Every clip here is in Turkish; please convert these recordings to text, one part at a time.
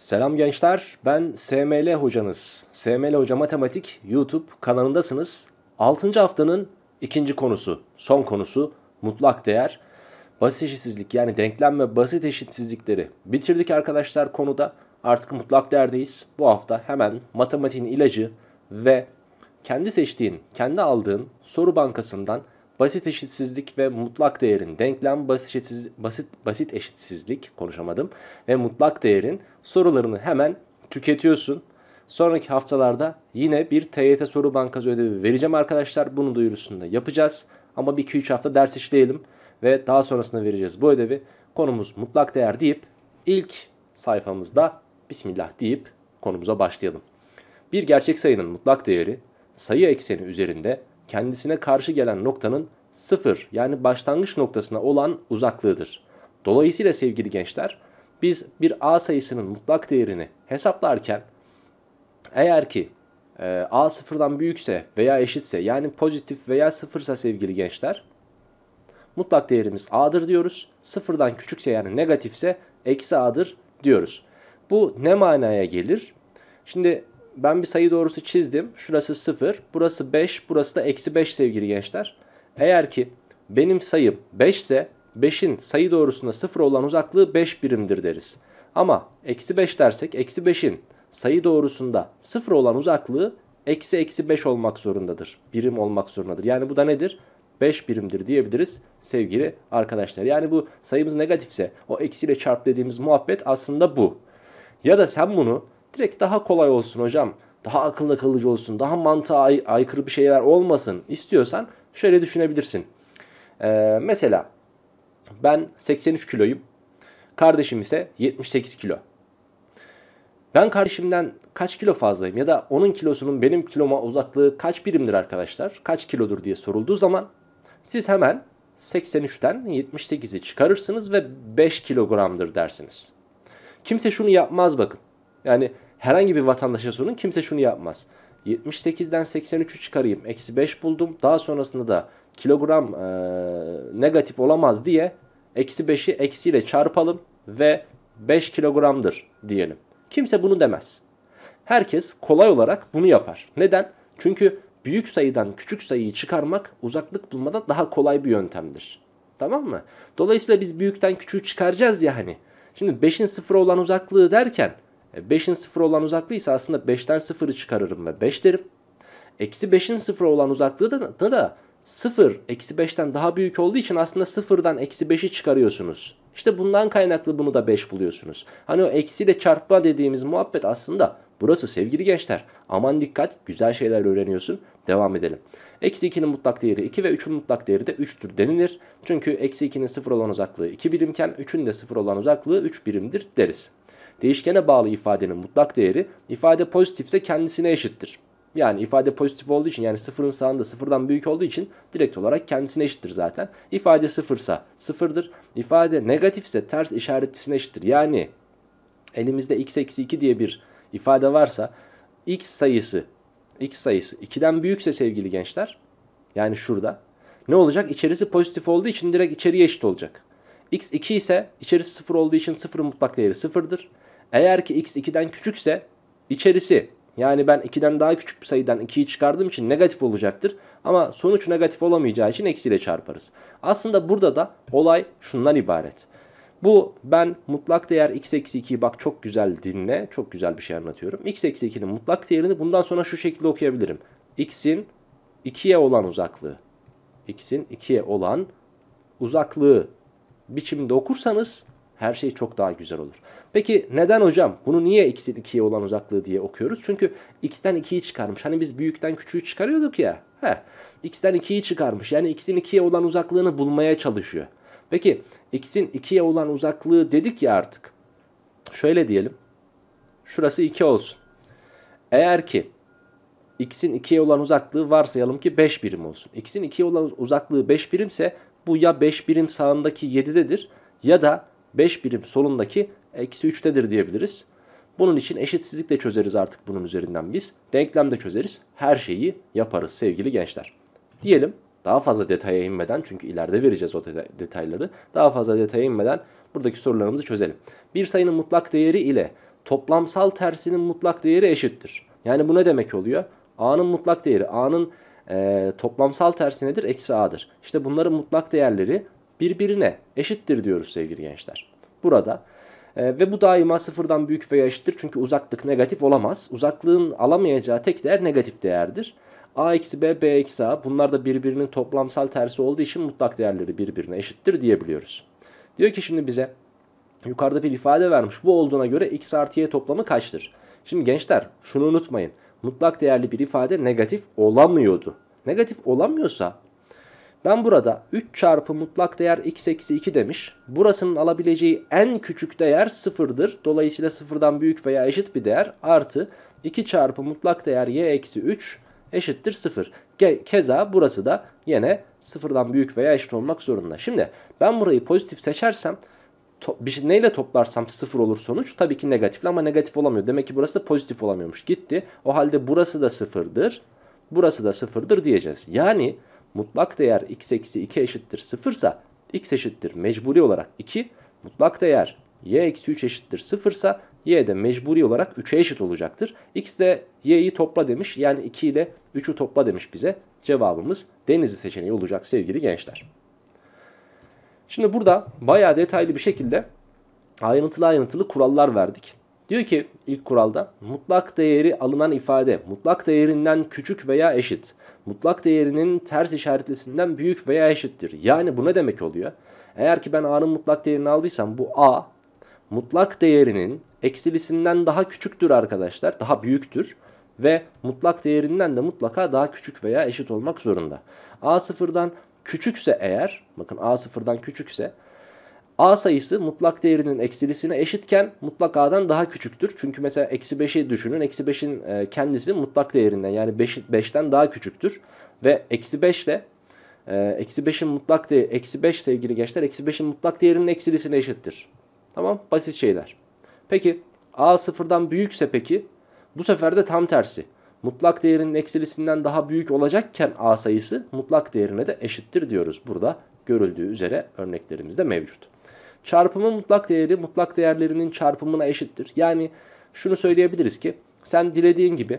Selam gençler, ben SML hocanız. SML Hoca Matematik YouTube kanalındasınız. 6. haftanın ikinci konusu, son konusu mutlak değer. Basit eşitsizlik yani denklem ve basit eşitsizlikleri bitirdik arkadaşlar konuda. Artık mutlak değerdeyiz. Bu hafta hemen matematiğin ilacı ve kendi seçtiğin, kendi aldığın soru bankasından Basit eşitsizlik ve mutlak değerin denklem basit, eşitsiz, basit, basit eşitsizlik konuşamadım ve mutlak değerin sorularını hemen tüketiyorsun. Sonraki haftalarda yine bir TYT soru bankası ödevi vereceğim arkadaşlar. Bunu duyurusunda yapacağız. Ama 1-2-3 hafta ders işleyelim ve daha sonrasında vereceğiz bu ödevi. Konumuz mutlak değer deyip ilk sayfamızda Bismillah deyip konumuza başlayalım. Bir gerçek sayının mutlak değeri sayı ekseni üzerinde kendisine karşı gelen noktanın sıfır yani başlangıç noktasına olan uzaklığıdır. Dolayısıyla sevgili gençler biz bir A sayısının mutlak değerini hesaplarken eğer ki e, A sıfırdan büyükse veya eşitse yani pozitif veya sıfırsa sevgili gençler mutlak değerimiz A'dır diyoruz. Sıfırdan küçükse yani negatifse eksi A'dır diyoruz. Bu ne manaya gelir? Şimdi ben bir sayı doğrusu çizdim. Şurası 0, burası 5, burası da eksi 5 sevgili gençler. Eğer ki benim sayım 5 ise 5'in sayı doğrusunda 0 olan uzaklığı 5 birimdir deriz. Ama eksi 5 dersek eksi 5'in sayı doğrusunda 0 olan uzaklığı eksi eksi 5 olmak zorundadır. Birim olmak zorundadır. Yani bu da nedir? 5 birimdir diyebiliriz sevgili arkadaşlar. Yani bu sayımız negatifse o eksiyle çarp dediğimiz muhabbet aslında bu. Ya da sen bunu Direkt daha kolay olsun hocam. Daha akılda kalıcı olsun. Daha mantığa ay- aykırı bir şeyler olmasın istiyorsan şöyle düşünebilirsin. Ee, mesela ben 83 kiloyum. Kardeşim ise 78 kilo. Ben kardeşimden kaç kilo fazlayım ya da onun kilosunun benim kiloma uzaklığı kaç birimdir arkadaşlar? Kaç kilodur diye sorulduğu zaman siz hemen 83'ten 78'i çıkarırsınız ve 5 kilogramdır dersiniz. Kimse şunu yapmaz bakın. Yani herhangi bir vatandaşa sorun kimse şunu yapmaz. 78'den 83'ü çıkarayım. Eksi 5 buldum. Daha sonrasında da kilogram e, negatif olamaz diye eksi 5'i eksiyle çarpalım ve 5 kilogramdır diyelim. Kimse bunu demez. Herkes kolay olarak bunu yapar. Neden? Çünkü büyük sayıdan küçük sayıyı çıkarmak uzaklık bulmada daha kolay bir yöntemdir. Tamam mı? Dolayısıyla biz büyükten küçüğü çıkaracağız ya hani. Şimdi 5'in sıfıra olan uzaklığı derken 5'in e, 0 olan uzaklığı ise aslında 5'ten 0'ı çıkarırım ve 5 derim. Eksi 5'in 0 olan uzaklığı da, da 0 eksi 5'ten daha büyük olduğu için aslında 0'dan eksi 5'i çıkarıyorsunuz. İşte bundan kaynaklı bunu da 5 buluyorsunuz. Hani o eksiyle çarpma dediğimiz muhabbet aslında burası sevgili gençler. Aman dikkat güzel şeyler öğreniyorsun. Devam edelim. Eksi 2'nin mutlak değeri 2 ve 3'ün mutlak değeri de 3'tür denilir. Çünkü eksi 2'nin 0 olan uzaklığı 2 birimken 3'ün de 0 olan uzaklığı 3 birimdir deriz. Değişkene bağlı ifadenin mutlak değeri ifade pozitifse kendisine eşittir. Yani ifade pozitif olduğu için yani sıfırın sağında sıfırdan büyük olduğu için direkt olarak kendisine eşittir zaten. İfade sıfırsa sıfırdır. İfade negatifse ters işaretlisine eşittir. Yani elimizde x eksi 2 diye bir ifade varsa x sayısı x sayısı 2'den büyükse sevgili gençler yani şurada ne olacak? İçerisi pozitif olduğu için direkt içeriye eşit olacak. x 2 ise içerisi sıfır olduğu için sıfırın mutlak değeri sıfırdır. Eğer ki x 2'den küçükse içerisi yani ben 2'den daha küçük bir sayıdan 2'yi çıkardığım için negatif olacaktır. Ama sonuç negatif olamayacağı için eksiyle çarparız. Aslında burada da olay şundan ibaret. Bu ben mutlak değer x eksi 2'yi bak çok güzel dinle. Çok güzel bir şey anlatıyorum. x eksi 2'nin mutlak değerini bundan sonra şu şekilde okuyabilirim. x'in 2'ye olan uzaklığı. x'in 2'ye olan uzaklığı biçiminde okursanız her şey çok daha güzel olur. Peki neden hocam? Bunu niye x'in 2'ye olan uzaklığı diye okuyoruz? Çünkü x'ten 2'yi çıkarmış. Hani biz büyükten küçüğü çıkarıyorduk ya. Heh. x'ten 2'yi çıkarmış. Yani x'in 2'ye olan uzaklığını bulmaya çalışıyor. Peki x'in 2'ye olan uzaklığı dedik ya artık. Şöyle diyelim. Şurası 2 olsun. Eğer ki x'in 2'ye olan uzaklığı varsayalım ki 5 birim olsun. x'in 2'ye olan uzaklığı 5 birimse bu ya 5 birim sağındaki 7'dedir ya da 5 birim solundaki eksi 3'tedir diyebiliriz. Bunun için eşitsizlikle çözeriz artık bunun üzerinden biz. Denklemde çözeriz. Her şeyi yaparız sevgili gençler. Diyelim daha fazla detaya inmeden çünkü ileride vereceğiz o detayları. Daha fazla detaya inmeden buradaki sorularımızı çözelim. Bir sayının mutlak değeri ile toplamsal tersinin mutlak değeri eşittir. Yani bu ne demek oluyor? A'nın mutlak değeri, A'nın e, toplamsal tersi nedir? Eksi A'dır. İşte bunların mutlak değerleri birbirine eşittir diyoruz sevgili gençler. Burada e, ve bu daima sıfırdan büyük veya eşittir çünkü uzaklık negatif olamaz. Uzaklığın alamayacağı tek değer negatif değerdir. A eksi B, B eksi A bunlar da birbirinin toplamsal tersi olduğu için mutlak değerleri birbirine eşittir diyebiliyoruz. Diyor ki şimdi bize yukarıda bir ifade vermiş. Bu olduğuna göre x artı y toplamı kaçtır? Şimdi gençler şunu unutmayın. Mutlak değerli bir ifade negatif olamıyordu. Negatif olamıyorsa ben burada 3 çarpı mutlak değer x eksi 2 demiş. Burasının alabileceği en küçük değer 0'dır. Dolayısıyla 0'dan büyük veya eşit bir değer artı 2 çarpı mutlak değer y eksi 3 eşittir 0. keza burası da yine 0'dan büyük veya eşit olmak zorunda. Şimdi ben burayı pozitif seçersem to bir şey, neyle toplarsam 0 olur sonuç. Tabii ki negatifle ama negatif olamıyor. Demek ki burası da pozitif olamıyormuş. Gitti. O halde burası da 0'dır. Burası da 0'dır diyeceğiz. Yani mutlak değer x eksi 2 eşittir 0 ise x eşittir mecburi olarak 2. Mutlak değer y eksi 3 eşittir 0 ise y de mecburi olarak 3'e eşit olacaktır. x de y'yi topla demiş yani 2 ile 3'ü topla demiş bize. Cevabımız denizli seçeneği olacak sevgili gençler. Şimdi burada bayağı detaylı bir şekilde ayrıntılı ayrıntılı kurallar verdik. Diyor ki ilk kuralda mutlak değeri alınan ifade mutlak değerinden küçük veya eşit. Mutlak değerinin ters işaretlisinden büyük veya eşittir. Yani bu ne demek oluyor? Eğer ki ben a'nın mutlak değerini aldıysam bu a mutlak değerinin eksilisinden daha küçüktür arkadaşlar. Daha büyüktür ve mutlak değerinden de mutlaka daha küçük veya eşit olmak zorunda. a sıfırdan küçükse eğer bakın a sıfırdan küçükse A sayısı mutlak değerinin eksilisine eşitken mutlak A'dan daha küçüktür. Çünkü mesela eksi 5'i düşünün. Eksi 5'in e, kendisi mutlak değerinden yani 5, 5'ten daha küçüktür. Ve eksi 5 ile e, eksi 5'in mutlak değeri, eksi 5 sevgili gençler, eksi 5'in mutlak değerinin eksilisine eşittir. Tamam basit şeyler. Peki A sıfırdan büyükse peki bu sefer de tam tersi. Mutlak değerinin eksilisinden daha büyük olacakken A sayısı mutlak değerine de eşittir diyoruz. Burada görüldüğü üzere örneklerimizde mevcut. Çarpımın mutlak değeri mutlak değerlerinin çarpımına eşittir. Yani şunu söyleyebiliriz ki sen dilediğin gibi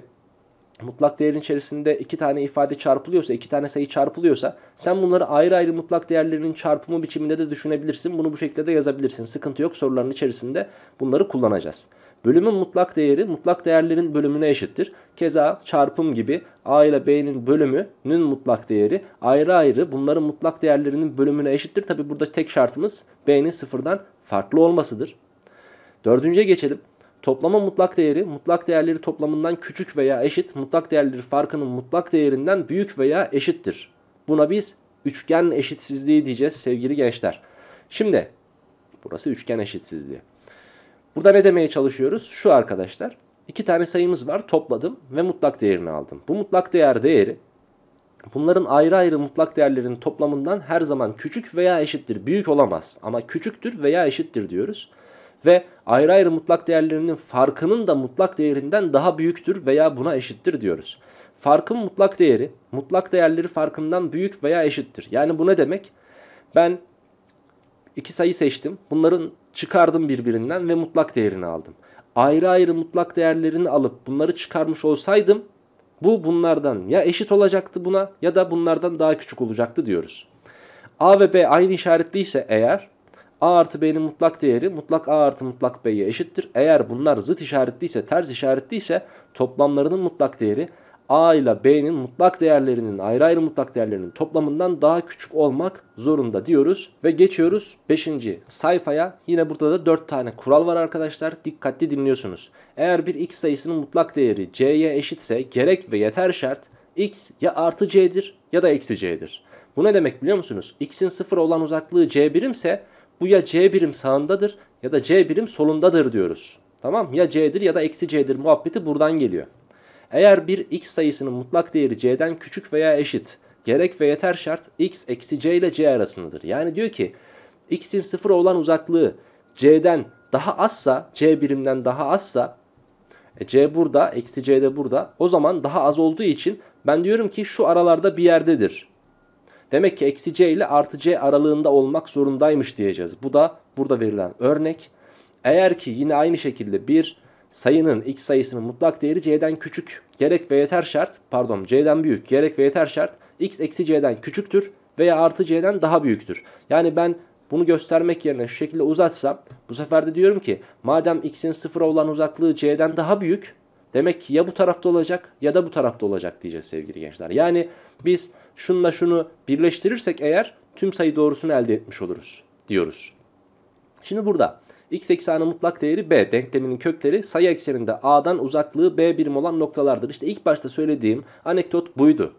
mutlak değerin içerisinde iki tane ifade çarpılıyorsa, iki tane sayı çarpılıyorsa sen bunları ayrı ayrı mutlak değerlerinin çarpımı biçiminde de düşünebilirsin. Bunu bu şekilde de yazabilirsin. Sıkıntı yok soruların içerisinde bunları kullanacağız. Bölümün mutlak değeri mutlak değerlerin bölümüne eşittir. Keza çarpım gibi a ile b'nin bölümünün mutlak değeri ayrı ayrı bunların mutlak değerlerinin bölümüne eşittir. Tabi burada tek şartımız b'nin sıfırdan farklı olmasıdır. Dördüncüye geçelim. Toplama mutlak değeri mutlak değerleri toplamından küçük veya eşit, mutlak değerleri farkının mutlak değerinden büyük veya eşittir. Buna biz üçgen eşitsizliği diyeceğiz sevgili gençler. Şimdi burası üçgen eşitsizliği. Burada ne demeye çalışıyoruz? Şu arkadaşlar. iki tane sayımız var. Topladım ve mutlak değerini aldım. Bu mutlak değer değeri bunların ayrı ayrı mutlak değerlerin toplamından her zaman küçük veya eşittir. Büyük olamaz ama küçüktür veya eşittir diyoruz. Ve ayrı ayrı mutlak değerlerinin farkının da mutlak değerinden daha büyüktür veya buna eşittir diyoruz. Farkın mutlak değeri, mutlak değerleri farkından büyük veya eşittir. Yani bu ne demek? Ben iki sayı seçtim. Bunların çıkardım birbirinden ve mutlak değerini aldım. Ayrı ayrı mutlak değerlerini alıp bunları çıkarmış olsaydım bu bunlardan ya eşit olacaktı buna ya da bunlardan daha küçük olacaktı diyoruz. A ve B aynı işaretliyse eğer A artı B'nin mutlak değeri mutlak A artı mutlak B'ye eşittir. Eğer bunlar zıt işaretliyse ters işaretliyse toplamlarının mutlak değeri A ile B'nin mutlak değerlerinin ayrı ayrı mutlak değerlerinin toplamından daha küçük olmak zorunda diyoruz. Ve geçiyoruz 5. sayfaya. Yine burada da 4 tane kural var arkadaşlar. Dikkatli dinliyorsunuz. Eğer bir x sayısının mutlak değeri c'ye eşitse gerek ve yeter şart x ya artı c'dir ya da eksi c'dir. Bu ne demek biliyor musunuz? x'in sıfır olan uzaklığı c birimse bu ya c birim sağındadır ya da c birim solundadır diyoruz. Tamam ya c'dir ya da eksi c'dir muhabbeti buradan geliyor. Eğer bir x sayısının mutlak değeri c'den küçük veya eşit gerek ve yeter şart x eksi c ile c arasındadır. Yani diyor ki x'in sıfır olan uzaklığı c'den daha azsa c birimden daha azsa e, c burada eksi c de burada o zaman daha az olduğu için ben diyorum ki şu aralarda bir yerdedir. Demek ki eksi c ile artı c aralığında olmak zorundaymış diyeceğiz. Bu da burada verilen örnek. Eğer ki yine aynı şekilde bir sayının x sayısının mutlak değeri c'den küçük gerek ve yeter şart pardon c'den büyük gerek ve yeter şart x eksi c'den küçüktür veya artı c'den daha büyüktür. Yani ben bunu göstermek yerine şu şekilde uzatsam bu sefer de diyorum ki madem x'in sıfıra olan uzaklığı c'den daha büyük demek ki ya bu tarafta olacak ya da bu tarafta olacak diyeceğiz sevgili gençler. Yani biz şunla şunu birleştirirsek eğer tüm sayı doğrusunu elde etmiş oluruz diyoruz. Şimdi burada x ekseninin mutlak değeri b. Denkleminin kökleri sayı ekseninde a'dan uzaklığı b birim olan noktalardır. İşte ilk başta söylediğim anekdot buydu.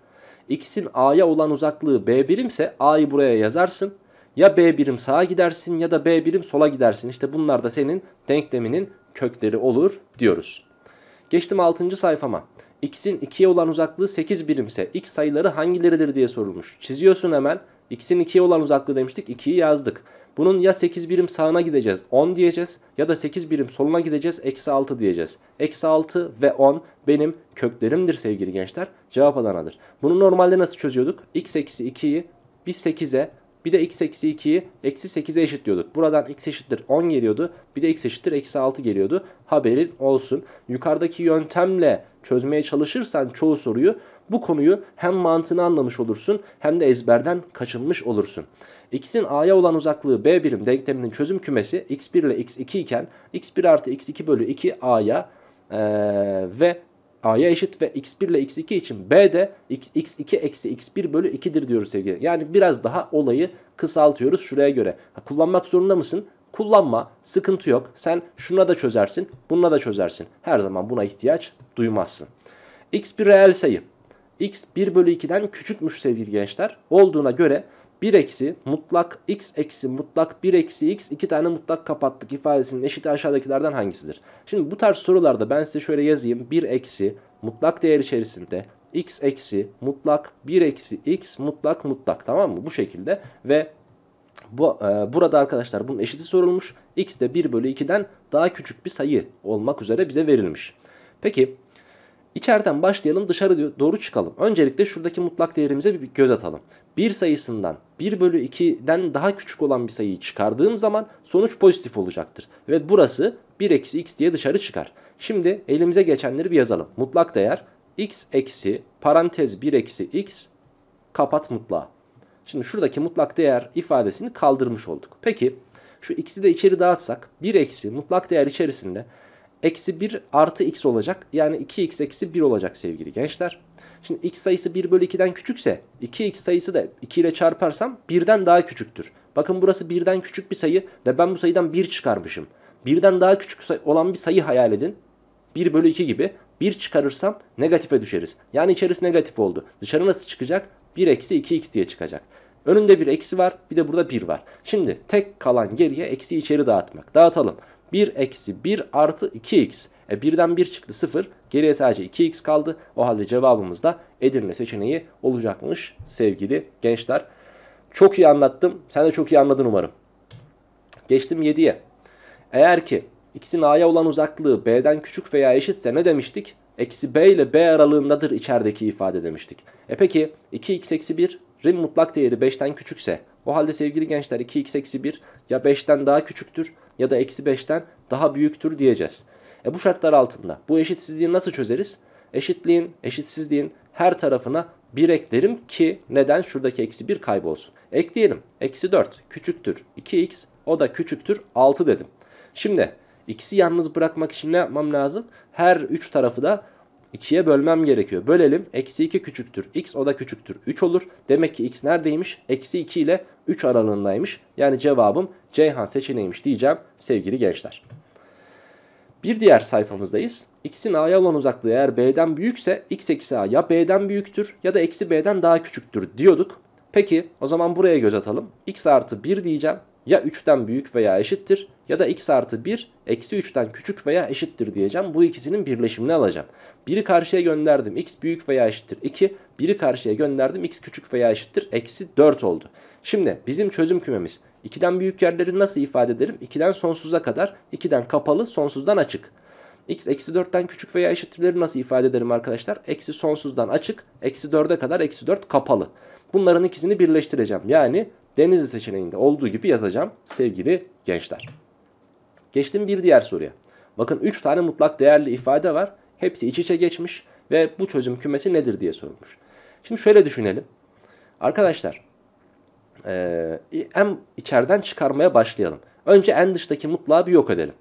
x'in a'ya olan uzaklığı b birimse a'yı buraya yazarsın. Ya b birim sağa gidersin ya da b birim sola gidersin. İşte bunlar da senin denkleminin kökleri olur diyoruz. Geçtim 6. sayfama. x'in 2'ye olan uzaklığı 8 birimse x sayıları hangileridir diye sorulmuş. Çiziyorsun hemen. x'in 2'ye olan uzaklığı demiştik 2'yi yazdık. Bunun ya 8 birim sağına gideceğiz 10 diyeceğiz ya da 8 birim soluna gideceğiz eksi 6 diyeceğiz. Eksi 6 ve 10 benim köklerimdir sevgili gençler. Cevap Adana'dır. Bunu normalde nasıl çözüyorduk? x eksi 2'yi bir 8'e bir de x eksi 2'yi eksi 8'e eşitliyorduk. Buradan x eşittir 10 geliyordu. Bir de x eşittir eksi 6 geliyordu. Haberin olsun. Yukarıdaki yöntemle çözmeye çalışırsan çoğu soruyu bu konuyu hem mantığını anlamış olursun hem de ezberden kaçınmış olursun x'in a'ya olan uzaklığı b birim denkleminin çözüm kümesi x1 ile x2 iken x1 artı x2 bölü 2 a'ya ee, ve a'ya eşit ve x1 ile x2 için b de x2 eksi x1 bölü 2'dir diyoruz sevgili. Yani biraz daha olayı kısaltıyoruz şuraya göre. Ha, kullanmak zorunda mısın? Kullanma sıkıntı yok. Sen şuna da çözersin bununla da çözersin. Her zaman buna ihtiyaç duymazsın. x bir reel sayı. x 1 bölü 2'den küçükmüş sevgili gençler olduğuna göre 1 eksi mutlak x eksi mutlak 1 eksi x iki tane mutlak kapattık ifadesinin eşiti aşağıdakilerden hangisidir? Şimdi bu tarz sorularda ben size şöyle yazayım. 1 eksi mutlak değer içerisinde x eksi mutlak 1 eksi x mutlak mutlak tamam mı? Bu şekilde ve bu, e, burada arkadaşlar bunun eşiti sorulmuş. x de 1 bölü 2'den daha küçük bir sayı olmak üzere bize verilmiş. Peki içeriden başlayalım dışarı doğru çıkalım. Öncelikle şuradaki mutlak değerimize bir göz atalım. Bir sayısından 1 bölü 2'den daha küçük olan bir sayıyı çıkardığım zaman sonuç pozitif olacaktır. Ve burası 1 eksi x diye dışarı çıkar. Şimdi elimize geçenleri bir yazalım. Mutlak değer x eksi parantez 1 eksi x kapat mutlağı. Şimdi şuradaki mutlak değer ifadesini kaldırmış olduk. Peki şu x'i de içeri dağıtsak 1 eksi mutlak değer içerisinde eksi 1 artı x olacak. Yani 2x eksi 1 olacak sevgili gençler. Şimdi x sayısı 1 bölü 2'den küçükse 2x sayısı da 2 ile çarparsam 1'den daha küçüktür. Bakın burası 1'den küçük bir sayı ve ben bu sayıdan 1 çıkarmışım. 1'den daha küçük olan bir sayı hayal edin. 1 bölü 2 gibi 1 çıkarırsam negatife düşeriz. Yani içerisi negatif oldu. Dışarı nasıl çıkacak? 1 eksi 2x diye çıkacak. Önünde bir eksi var bir de burada 1 var. Şimdi tek kalan geriye eksi içeri dağıtmak. Dağıtalım. 1 eksi 1 artı 2x. E 1'den 1 çıktı 0. Geriye sadece 2x kaldı. O halde cevabımız da Edirne seçeneği olacakmış sevgili gençler. Çok iyi anlattım. Sen de çok iyi anladın umarım. Geçtim 7'ye. Eğer ki ikisinin a'ya olan uzaklığı b'den küçük veya eşitse ne demiştik? Eksi b ile b aralığındadır içerideki ifade demiştik. E peki 2x eksi 1 rim mutlak değeri 5'ten küçükse o halde sevgili gençler 2x eksi 1 ya 5'ten daha küçüktür ya da eksi 5'ten daha büyüktür diyeceğiz. E bu şartlar altında bu eşitsizliği nasıl çözeriz? Eşitliğin, eşitsizliğin her tarafına 1 eklerim ki neden şuradaki eksi 1 kaybolsun. Ekleyelim. Eksi 4 küçüktür 2x o da küçüktür 6 dedim. Şimdi x'i yalnız bırakmak için ne yapmam lazım? Her 3 tarafı da 2'ye bölmem gerekiyor. Bölelim. Eksi 2 küçüktür. X o da küçüktür. 3 olur. Demek ki x neredeymiş? Eksi 2 ile 3 aralığındaymış. Yani cevabım Ceyhan seçeneğiymiş diyeceğim sevgili gençler. Bir diğer sayfamızdayız. X'in A'ya olan uzaklığı eğer B'den büyükse X eksi A ya B'den büyüktür ya da eksi B'den daha küçüktür diyorduk. Peki o zaman buraya göz atalım. X artı 1 diyeceğim ya 3'ten büyük veya eşittir ya da x artı 1 eksi 3'ten küçük veya eşittir diyeceğim. Bu ikisinin birleşimini alacağım. Biri karşıya gönderdim x büyük veya eşittir 2. Biri karşıya gönderdim x küçük veya eşittir eksi 4 oldu. Şimdi bizim çözüm kümemiz 2'den büyük yerleri nasıl ifade ederim? 2'den sonsuza kadar, 2'den kapalı, sonsuzdan açık. X eksi 4'ten küçük veya eşittirleri nasıl ifade ederim arkadaşlar? Eksi sonsuzdan açık, eksi 4'e kadar eksi 4 kapalı. Bunların ikisini birleştireceğim. Yani Denizli seçeneğinde olduğu gibi yazacağım sevgili gençler. Geçtim bir diğer soruya. Bakın 3 tane mutlak değerli ifade var. Hepsi iç içe geçmiş ve bu çözüm kümesi nedir diye sorulmuş. Şimdi şöyle düşünelim. Arkadaşlar e, en içeriden çıkarmaya başlayalım. Önce en dıştaki mutlağı bir yok edelim.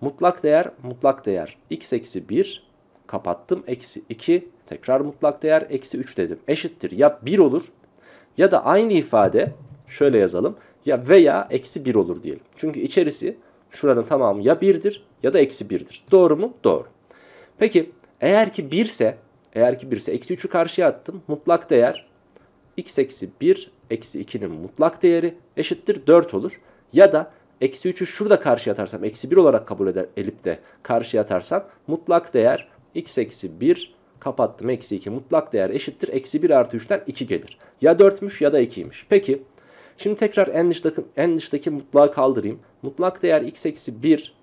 Mutlak değer, mutlak değer. x eksi 1 kapattım. Eksi 2 tekrar mutlak değer. Eksi 3 dedim. Eşittir. Ya 1 olur ya da aynı ifade şöyle yazalım. Ya veya eksi 1 olur diyelim. Çünkü içerisi şuranın tamamı ya 1'dir ya da eksi 1'dir. Doğru mu? Doğru. Peki eğer ki 1 ise eğer ki 1 ise eksi 3'ü karşıya attım. Mutlak değer x eksi 1 eksi 2'nin mutlak değeri eşittir 4 olur. Ya da eksi 3'ü şurada karşıya atarsam eksi 1 olarak kabul eder elip de karşıya atarsam mutlak değer x eksi 1 kapattım eksi 2 mutlak değer eşittir. Eksi 1 artı 3'ten 2 gelir. Ya 4'müş ya da 2'ymiş. Peki şimdi tekrar en dıştaki, en dıştaki mutlağı kaldırayım. Mutlak değer x eksi 1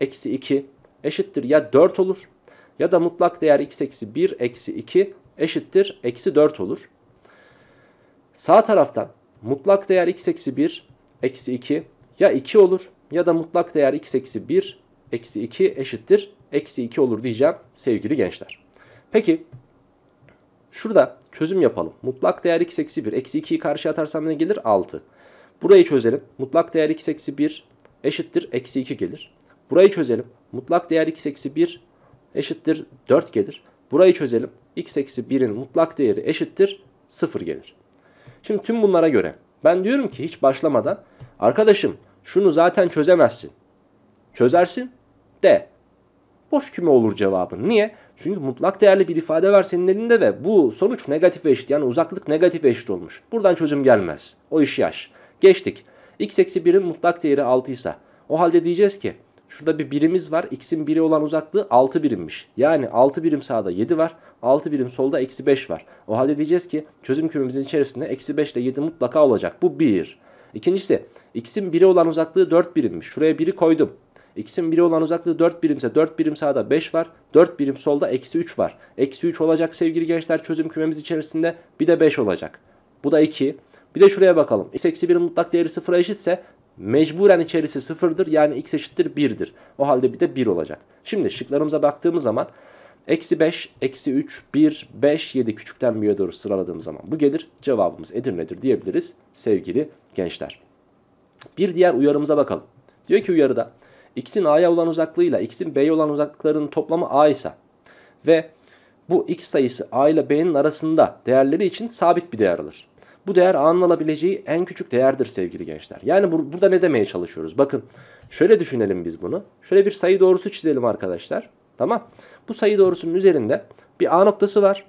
eksi 2 eşittir ya 4 olur ya da mutlak değer x eksi 1 eksi 2 eşittir eksi 4 olur. Sağ taraftan mutlak değer x eksi 1 eksi 2 ya 2 olur ya da mutlak değer x eksi 1 eksi 2 eşittir eksi 2 olur diyeceğim sevgili gençler. Peki şurada çözüm yapalım. Mutlak değer x eksi 1 eksi 2'yi karşıya atarsam ne gelir? 6. Burayı çözelim. Mutlak değer x eksi 1 eşittir eksi 2 gelir. Burayı çözelim. Mutlak değer x eksi 1 eşittir 4 gelir. Burayı çözelim. x eksi 1'in mutlak değeri eşittir 0 gelir. Şimdi tüm bunlara göre ben diyorum ki hiç başlamadan arkadaşım şunu zaten çözemezsin. Çözersin de boş küme olur cevabın. Niye? Çünkü mutlak değerli bir ifade var senin elinde ve bu sonuç negatif eşit. Yani uzaklık negatif eşit olmuş. Buradan çözüm gelmez. O iş yaş. Geçtik. x eksi 1'in mutlak değeri 6 ise o halde diyeceğiz ki Şurada bir birimiz var. X'in biri olan uzaklığı 6 birimmiş. Yani 6 birim sağda 7 var. 6 birim solda eksi 5 var. O halde diyeceğiz ki çözüm kümemizin içerisinde eksi 5 ile 7 mutlaka olacak. Bu 1. İkincisi x'in biri olan uzaklığı 4 birimmiş. Şuraya 1'i koydum. X'in biri olan uzaklığı 4 birimse 4 birim sağda 5 var. 4 birim solda eksi 3 var. Eksi 3 olacak sevgili gençler çözüm kümemiz içerisinde bir de 5 olacak. Bu da 2. Bir de şuraya bakalım. x eksi 1'in mutlak değeri 0'a eşitse Mecburen içerisi sıfırdır yani x eşittir 1'dir. O halde bir de 1 olacak. Şimdi şıklarımıza baktığımız zaman eksi 5, eksi 3, 1, 5, 7 küçükten büyüğe doğru sıraladığımız zaman bu gelir. Cevabımız Edirne'dir diyebiliriz sevgili gençler. Bir diğer uyarımıza bakalım. Diyor ki uyarıda x'in a'ya olan uzaklığıyla x'in b'ye olan uzaklıklarının toplamı a ise ve bu x sayısı a ile b'nin arasında değerleri için sabit bir değer alır. Bu değer A'nın alabileceği en küçük değerdir sevgili gençler. Yani bur burada ne demeye çalışıyoruz? Bakın şöyle düşünelim biz bunu. Şöyle bir sayı doğrusu çizelim arkadaşlar. Tamam. Bu sayı doğrusunun üzerinde bir A noktası var.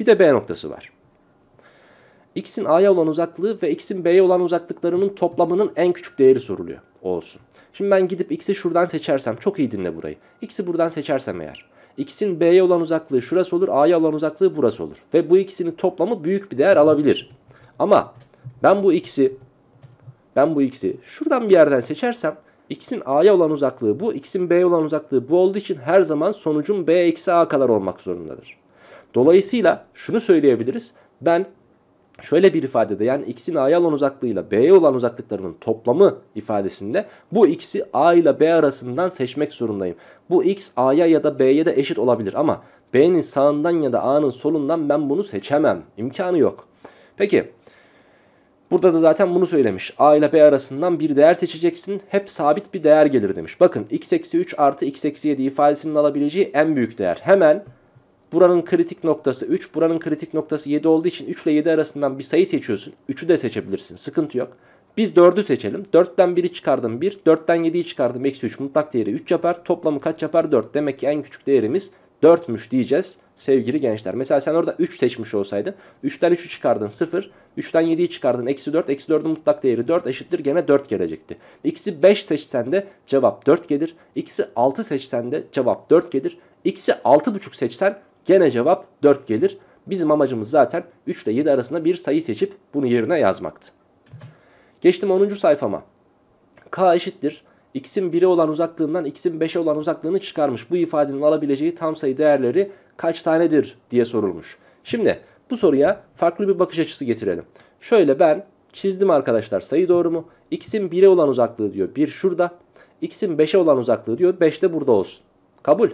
Bir de B noktası var. X'in A'ya olan uzaklığı ve X'in B'ye olan uzaklıklarının toplamının en küçük değeri soruluyor. Olsun. Şimdi ben gidip X'i şuradan seçersem çok iyi dinle burayı. X'i buradan seçersem eğer İkisinin B'ye olan uzaklığı şurası olur, A'ya olan uzaklığı burası olur. Ve bu ikisinin toplamı büyük bir değer alabilir. Ama ben bu ikisi ben bu ikisi şuradan bir yerden seçersem ikisinin A'ya olan uzaklığı bu, ikisinin B'ye olan uzaklığı bu olduğu için her zaman sonucun B eksi A kadar olmak zorundadır. Dolayısıyla şunu söyleyebiliriz. Ben şöyle bir ifadede yani x'in a'ya olan uzaklığıyla b'ye olan uzaklıklarının toplamı ifadesinde bu x'i a ile b arasından seçmek zorundayım. Bu x a'ya ya da b'ye de eşit olabilir ama b'nin sağından ya da a'nın solundan ben bunu seçemem. İmkanı yok. Peki burada da zaten bunu söylemiş. a ile b arasından bir değer seçeceksin hep sabit bir değer gelir demiş. Bakın x eksi 3 artı x eksi 7 ifadesinin alabileceği en büyük değer. Hemen Buranın kritik noktası 3, buranın kritik noktası 7 olduğu için 3 ile 7 arasından bir sayı seçiyorsun. 3'ü de seçebilirsin. Sıkıntı yok. Biz 4'ü seçelim. 4'ten 1'i çıkardım 1. 4'ten 7'yi çıkardım. Eksi 3 mutlak değeri 3 yapar. Toplamı kaç yapar? 4. Demek ki en küçük değerimiz 4'müş diyeceğiz sevgili gençler. Mesela sen orada 3 seçmiş olsaydın 3'ten 3'ü çıkardın 0, 3'ten 7'yi çıkardın eksi 4, eksi 4'ün mutlak değeri 4 eşittir gene 4 gelecekti. X'i 5 seçsen de cevap 4 gelir, X'i 6 seçsen de cevap 4 gelir, X'i 6,5 seçsen Gene cevap 4 gelir. Bizim amacımız zaten 3 ile 7 arasında bir sayı seçip bunu yerine yazmaktı. Geçtim 10. sayfama. K eşittir. X'in 1'e olan uzaklığından X'in 5'e olan uzaklığını çıkarmış. Bu ifadenin alabileceği tam sayı değerleri kaç tanedir diye sorulmuş. Şimdi bu soruya farklı bir bakış açısı getirelim. Şöyle ben çizdim arkadaşlar sayı doğru mu? X'in 1'e olan uzaklığı diyor 1 şurada. X'in 5'e olan uzaklığı diyor 5 de burada olsun. Kabul.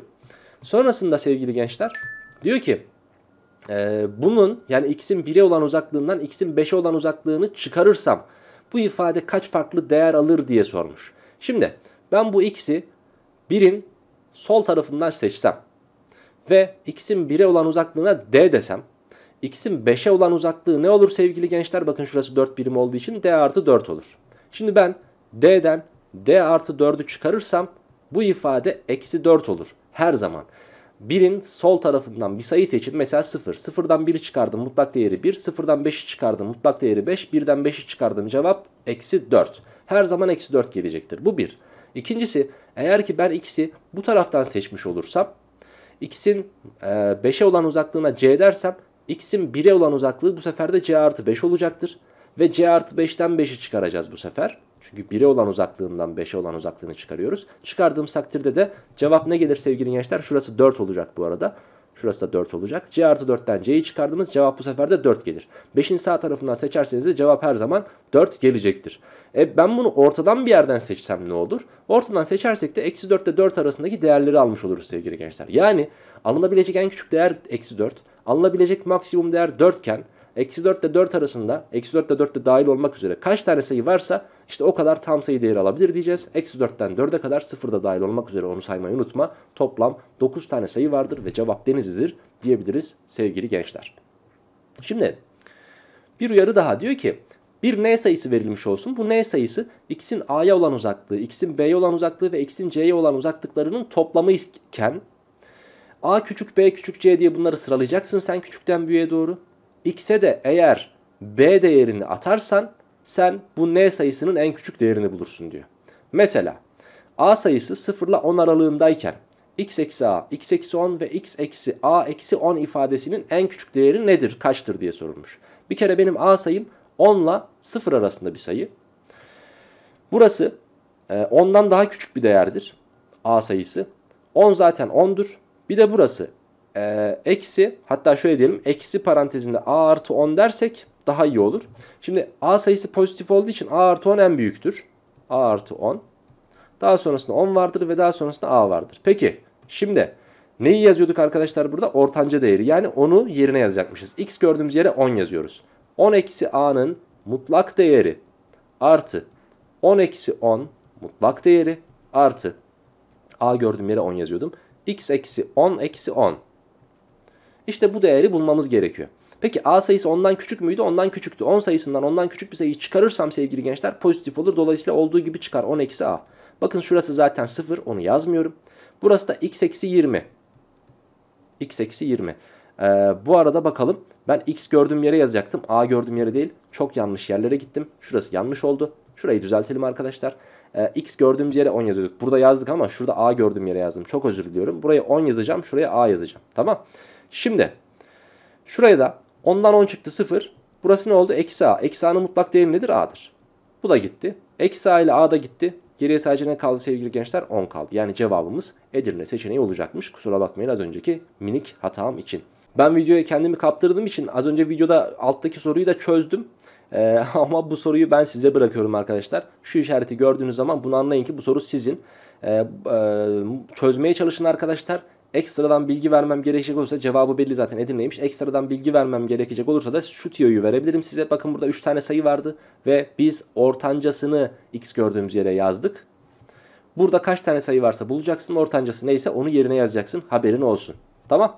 Sonrasında sevgili gençler Diyor ki e, bunun yani x'in 1'e olan uzaklığından x'in 5'e olan uzaklığını çıkarırsam bu ifade kaç farklı değer alır diye sormuş. Şimdi ben bu x'i 1'in sol tarafından seçsem ve x'in 1'e olan uzaklığına d desem x'in 5'e olan uzaklığı ne olur sevgili gençler? Bakın şurası 4 birim olduğu için d artı 4 olur. Şimdi ben d'den d artı 4'ü çıkarırsam bu ifade eksi 4 olur her zaman. 1'in sol tarafından bir sayı seçin. Mesela 0. 0'dan 1'i çıkardım mutlak değeri 1. 0'dan 5'i çıkardım mutlak değeri 5. 1'den 5'i çıkardım cevap eksi 4. Her zaman eksi 4 gelecektir. Bu 1. İkincisi eğer ki ben x'i bu taraftan seçmiş olursam x'in 5'e olan uzaklığına c dersem x'in 1'e olan uzaklığı bu sefer de c artı 5 olacaktır. Ve c artı 5'ten 5'i çıkaracağız bu sefer. Çünkü 1'e olan uzaklığından 5'e olan uzaklığını çıkarıyoruz. Çıkardığım takdirde de cevap ne gelir sevgili gençler? Şurası 4 olacak bu arada. Şurası da 4 olacak. C artı 4'ten C'yi çıkardığımız Cevap bu sefer de 4 gelir. 5'in sağ tarafından seçerseniz de cevap her zaman 4 gelecektir. E ben bunu ortadan bir yerden seçsem ne olur? Ortadan seçersek de eksi 4 ile 4 arasındaki değerleri almış oluruz sevgili gençler. Yani alınabilecek en küçük değer eksi 4. Alınabilecek maksimum değer 4 iken eksi 4 ile 4 arasında eksi 4 ile 4 de dahil olmak üzere kaç tane sayı varsa işte o kadar tam sayı değeri alabilir diyeceğiz. Eksi 4'ten 4'e kadar sıfırda dahil olmak üzere onu saymayı unutma. Toplam 9 tane sayı vardır ve cevap denizizdir diyebiliriz sevgili gençler. Şimdi bir uyarı daha diyor ki bir n sayısı verilmiş olsun. Bu n sayısı x'in a'ya olan uzaklığı, x'in b'ye olan uzaklığı ve x'in c'ye olan uzaklıklarının toplamı iken a küçük b küçük c diye bunları sıralayacaksın sen küçükten büyüğe doğru. x'e de eğer b değerini atarsan sen bu n sayısının en küçük değerini bulursun diyor. Mesela a sayısı 0 ile 10 aralığındayken x eksi a, x eksi 10 ve x eksi a eksi 10 ifadesinin en küçük değeri nedir, kaçtır diye sorulmuş. Bir kere benim a sayım 10 ile 0 arasında bir sayı. Burası 10'dan e, daha küçük bir değerdir a sayısı. 10 zaten 10'dur. Bir de burası e, eksi hatta şöyle diyelim eksi parantezinde a artı 10 dersek daha iyi olur. Şimdi A sayısı pozitif olduğu için A artı 10 en büyüktür. A artı 10. Daha sonrasında 10 vardır ve daha sonrasında A vardır. Peki şimdi neyi yazıyorduk arkadaşlar burada? Ortanca değeri yani onu yerine yazacakmışız. X gördüğümüz yere 10 yazıyoruz. 10 eksi A'nın mutlak değeri artı 10 eksi 10 mutlak değeri artı A gördüğüm yere 10 yazıyordum. X eksi 10 eksi 10. İşte bu değeri bulmamız gerekiyor. Peki A sayısı ondan küçük müydü? Ondan küçüktü. 10 sayısından ondan küçük bir sayıyı çıkarırsam sevgili gençler pozitif olur. Dolayısıyla olduğu gibi çıkar. 10 eksi A. Bakın şurası zaten 0. Onu yazmıyorum. Burası da x eksi 20. x eksi 20. Ee, bu arada bakalım. Ben x gördüğüm yere yazacaktım. A gördüğüm yere değil. Çok yanlış yerlere gittim. Şurası yanlış oldu. Şurayı düzeltelim arkadaşlar. Ee, x gördüğümüz yere 10 yazıyorduk. Burada yazdık ama şurada A gördüğüm yere yazdım. Çok özür diliyorum. Buraya 10 yazacağım. Şuraya A yazacağım. Tamam. Şimdi şuraya da 10'dan 10 çıktı 0. Burası ne oldu? Eksi A. Eksi A'nın mutlak değeri nedir? A'dır. Bu da gitti. Eksi A ile A da gitti. Geriye sadece ne kaldı sevgili gençler? 10 kaldı. Yani cevabımız Edirne seçeneği olacakmış. Kusura bakmayın az önceki minik hatam için. Ben videoya kendimi kaptırdığım için az önce videoda alttaki soruyu da çözdüm. Ee, ama bu soruyu ben size bırakıyorum arkadaşlar. Şu işareti gördüğünüz zaman bunu anlayın ki bu soru sizin. Ee, e, çözmeye çalışın arkadaşlar. Ekstradan bilgi vermem gerekecek olursa cevabı belli zaten Edirne'ymiş. Ekstradan bilgi vermem gerekecek olursa da şu tiyoyu verebilirim size. Bakın burada 3 tane sayı vardı ve biz ortancasını x gördüğümüz yere yazdık. Burada kaç tane sayı varsa bulacaksın. Ortancası neyse onu yerine yazacaksın. Haberin olsun. Tamam.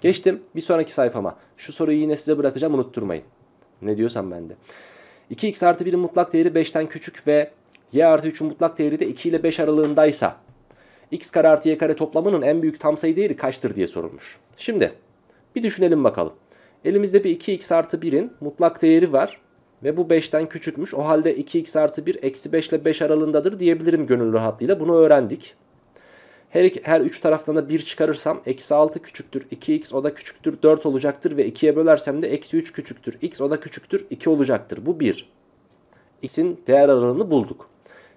Geçtim bir sonraki sayfama. Şu soruyu yine size bırakacağım unutturmayın. Ne diyorsam ben de. 2x artı 1'in mutlak değeri 5'ten küçük ve y artı 3'ün mutlak değeri de 2 ile 5 aralığındaysa x kare artı y kare toplamının en büyük tam sayı değeri kaçtır diye sorulmuş. Şimdi bir düşünelim bakalım. Elimizde bir 2x artı 1'in mutlak değeri var ve bu 5'ten küçükmüş. O halde 2x artı 1 eksi 5 ile 5 aralığındadır diyebilirim gönül rahatlığıyla. Bunu öğrendik. Her, iki, her üç taraftan da 1 çıkarırsam eksi 6 küçüktür 2x o da küçüktür 4 olacaktır ve 2'ye bölersem de eksi 3 küçüktür x o da küçüktür 2 olacaktır. Bu 1. x'in değer aralığını bulduk.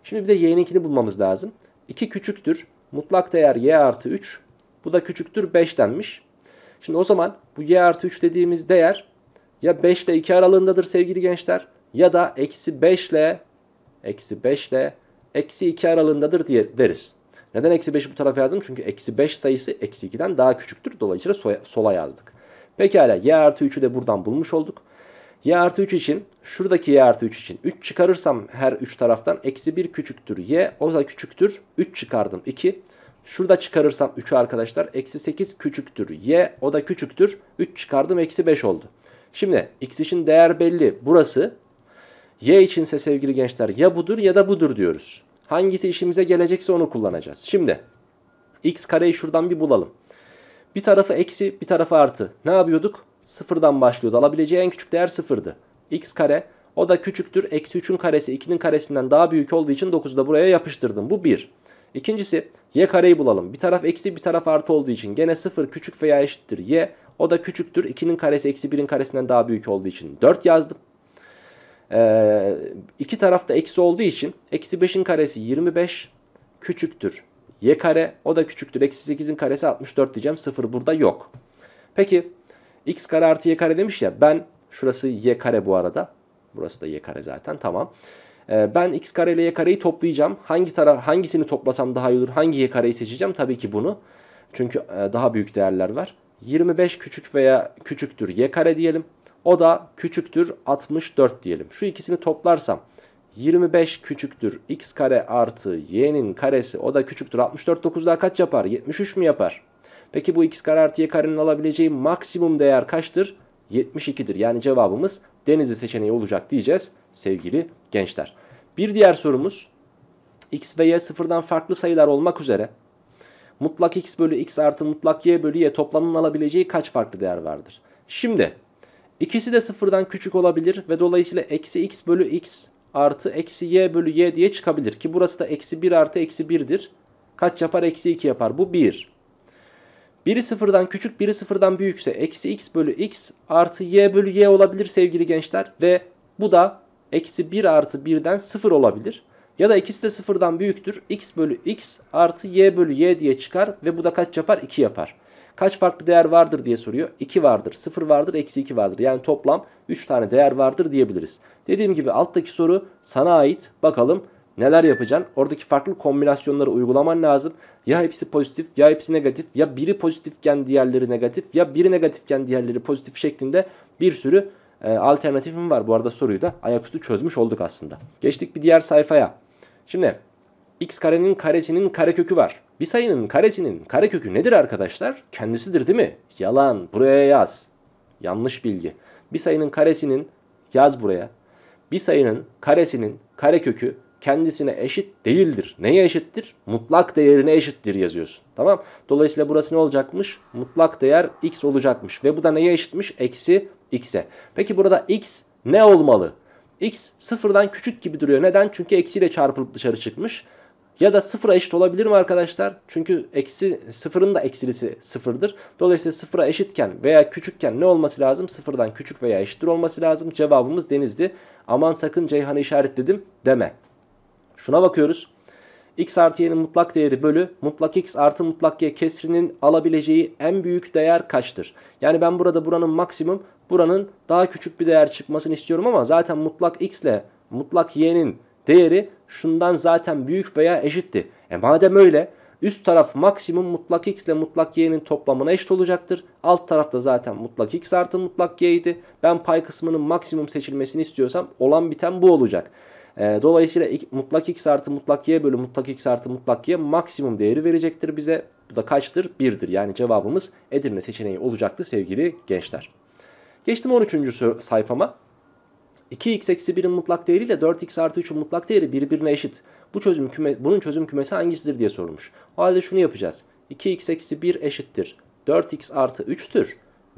Şimdi bir de y'ninkini bulmamız lazım. 2 küçüktür Mutlak değer y artı 3. Bu da küçüktür 5 denmiş. Şimdi o zaman bu y artı 3 dediğimiz değer ya 5 ile 2 aralığındadır sevgili gençler ya da eksi 5 ile eksi 5 ile eksi 2 aralığındadır diye deriz. Neden eksi 5'i bu tarafa yazdım? Çünkü eksi 5 sayısı eksi 2'den daha küçüktür. Dolayısıyla sola yazdık. Pekala y artı 3'ü de buradan bulmuş olduk. Y artı 3 için şuradaki Y artı 3 için 3 çıkarırsam her 3 taraftan eksi 1 küçüktür Y. O da küçüktür. 3 çıkardım 2. Şurada çıkarırsam 3'ü arkadaşlar eksi 8 küçüktür Y. O da küçüktür. 3 çıkardım eksi 5 oldu. Şimdi X için değer belli. Burası Y içinse sevgili gençler ya budur ya da budur diyoruz. Hangisi işimize gelecekse onu kullanacağız. Şimdi X kareyi şuradan bir bulalım. Bir tarafı eksi bir tarafı artı. Ne yapıyorduk? Sıfırdan başlıyordu. Alabileceği en küçük değer sıfırdı. X kare o da küçüktür. Eksi 3'ün karesi 2'nin karesinden daha büyük olduğu için 9'u da buraya yapıştırdım. Bu 1. İkincisi y kareyi bulalım. Bir taraf eksi bir taraf artı olduğu için gene 0 küçük veya eşittir y. O da küçüktür. 2'nin karesi eksi 1'in karesinden daha büyük olduğu için 4 yazdım. Ee, iki tarafta eksi olduğu için eksi 5'in karesi 25 küçüktür. Y kare o da küçüktür. Eksi 8'in karesi 64 diyeceğim. 0 burada yok. Peki x kare artı y kare demiş ya ben şurası y kare bu arada. Burası da y kare zaten tamam. Ee, ben x kare ile y kareyi toplayacağım. Hangi taraf hangisini toplasam daha iyi olur? Hangi y kareyi seçeceğim? Tabii ki bunu. Çünkü e, daha büyük değerler var. 25 küçük veya küçüktür y kare diyelim. O da küçüktür 64 diyelim. Şu ikisini toplarsam 25 küçüktür x kare artı y'nin karesi o da küçüktür 64 9 daha kaç yapar? 73 mü yapar? Peki bu x kare artı y karenin alabileceği maksimum değer kaçtır? 72'dir. Yani cevabımız denizli seçeneği olacak diyeceğiz sevgili gençler. Bir diğer sorumuz x ve y sıfırdan farklı sayılar olmak üzere mutlak x bölü x artı mutlak y bölü y toplamının alabileceği kaç farklı değer vardır? Şimdi ikisi de sıfırdan küçük olabilir ve dolayısıyla eksi x bölü x artı eksi y bölü y diye çıkabilir. Ki burası da eksi 1 artı eksi 1'dir. Kaç yapar? Eksi 2 yapar. Bu 1. Biri sıfırdan küçük biri sıfırdan büyükse eksi x bölü x artı y bölü y olabilir sevgili gençler. Ve bu da eksi 1 artı 1'den 0 olabilir. Ya da ikisi de sıfırdan büyüktür. x bölü x artı y bölü y diye çıkar ve bu da kaç yapar? 2 yapar. Kaç farklı değer vardır diye soruyor. 2 vardır, 0 vardır, eksi 2 vardır. Yani toplam 3 tane değer vardır diyebiliriz. Dediğim gibi alttaki soru sana ait. Bakalım Neler yapacaksın? Oradaki farklı kombinasyonları uygulaman lazım. Ya hepsi pozitif ya hepsi negatif ya biri pozitifken diğerleri negatif ya biri negatifken diğerleri pozitif şeklinde bir sürü e, alternatifim var. Bu arada soruyu da ayaküstü çözmüş olduk aslında. Geçtik bir diğer sayfaya. Şimdi x karenin karesinin karekökü var. Bir sayının karesinin karekökü nedir arkadaşlar? Kendisidir değil mi? Yalan. Buraya yaz. Yanlış bilgi. Bir sayının karesinin yaz buraya. Bir sayının karesinin karekökü kendisine eşit değildir. Neye eşittir? Mutlak değerine eşittir yazıyorsun. Tamam. Dolayısıyla burası ne olacakmış? Mutlak değer x olacakmış. Ve bu da neye eşitmiş? Eksi x'e. Peki burada x ne olmalı? x sıfırdan küçük gibi duruyor. Neden? Çünkü eksiyle çarpılıp dışarı çıkmış. Ya da sıfıra eşit olabilir mi arkadaşlar? Çünkü eksi sıfırın da eksilisi sıfırdır. Dolayısıyla sıfıra eşitken veya küçükken ne olması lazım? Sıfırdan küçük veya eşittir olması lazım. Cevabımız denizdi. Aman sakın Ceyhan'ı işaretledim deme. Şuna bakıyoruz. x artı y'nin mutlak değeri bölü mutlak x artı mutlak y kesrinin alabileceği en büyük değer kaçtır? Yani ben burada buranın maksimum buranın daha küçük bir değer çıkmasını istiyorum ama zaten mutlak x ile mutlak y'nin değeri şundan zaten büyük veya eşitti. E madem öyle üst taraf maksimum mutlak x ile mutlak y'nin toplamına eşit olacaktır. Alt tarafta zaten mutlak x artı mutlak y idi. Ben pay kısmının maksimum seçilmesini istiyorsam olan biten bu olacak. E, dolayısıyla mutlak x artı mutlak y bölü mutlak x artı mutlak y maksimum değeri verecektir bize. Bu da kaçtır? 1'dir. Yani cevabımız Edirne seçeneği olacaktı sevgili gençler. Geçtim 13. sayfama. 2x eksi 1'in mutlak değeri ile 4x artı 3'ün mutlak değeri birbirine eşit. Bu çözüm küme, bunun çözüm kümesi hangisidir diye sorulmuş O halde şunu yapacağız. 2x eksi 1 eşittir. 4x artı 3'tür.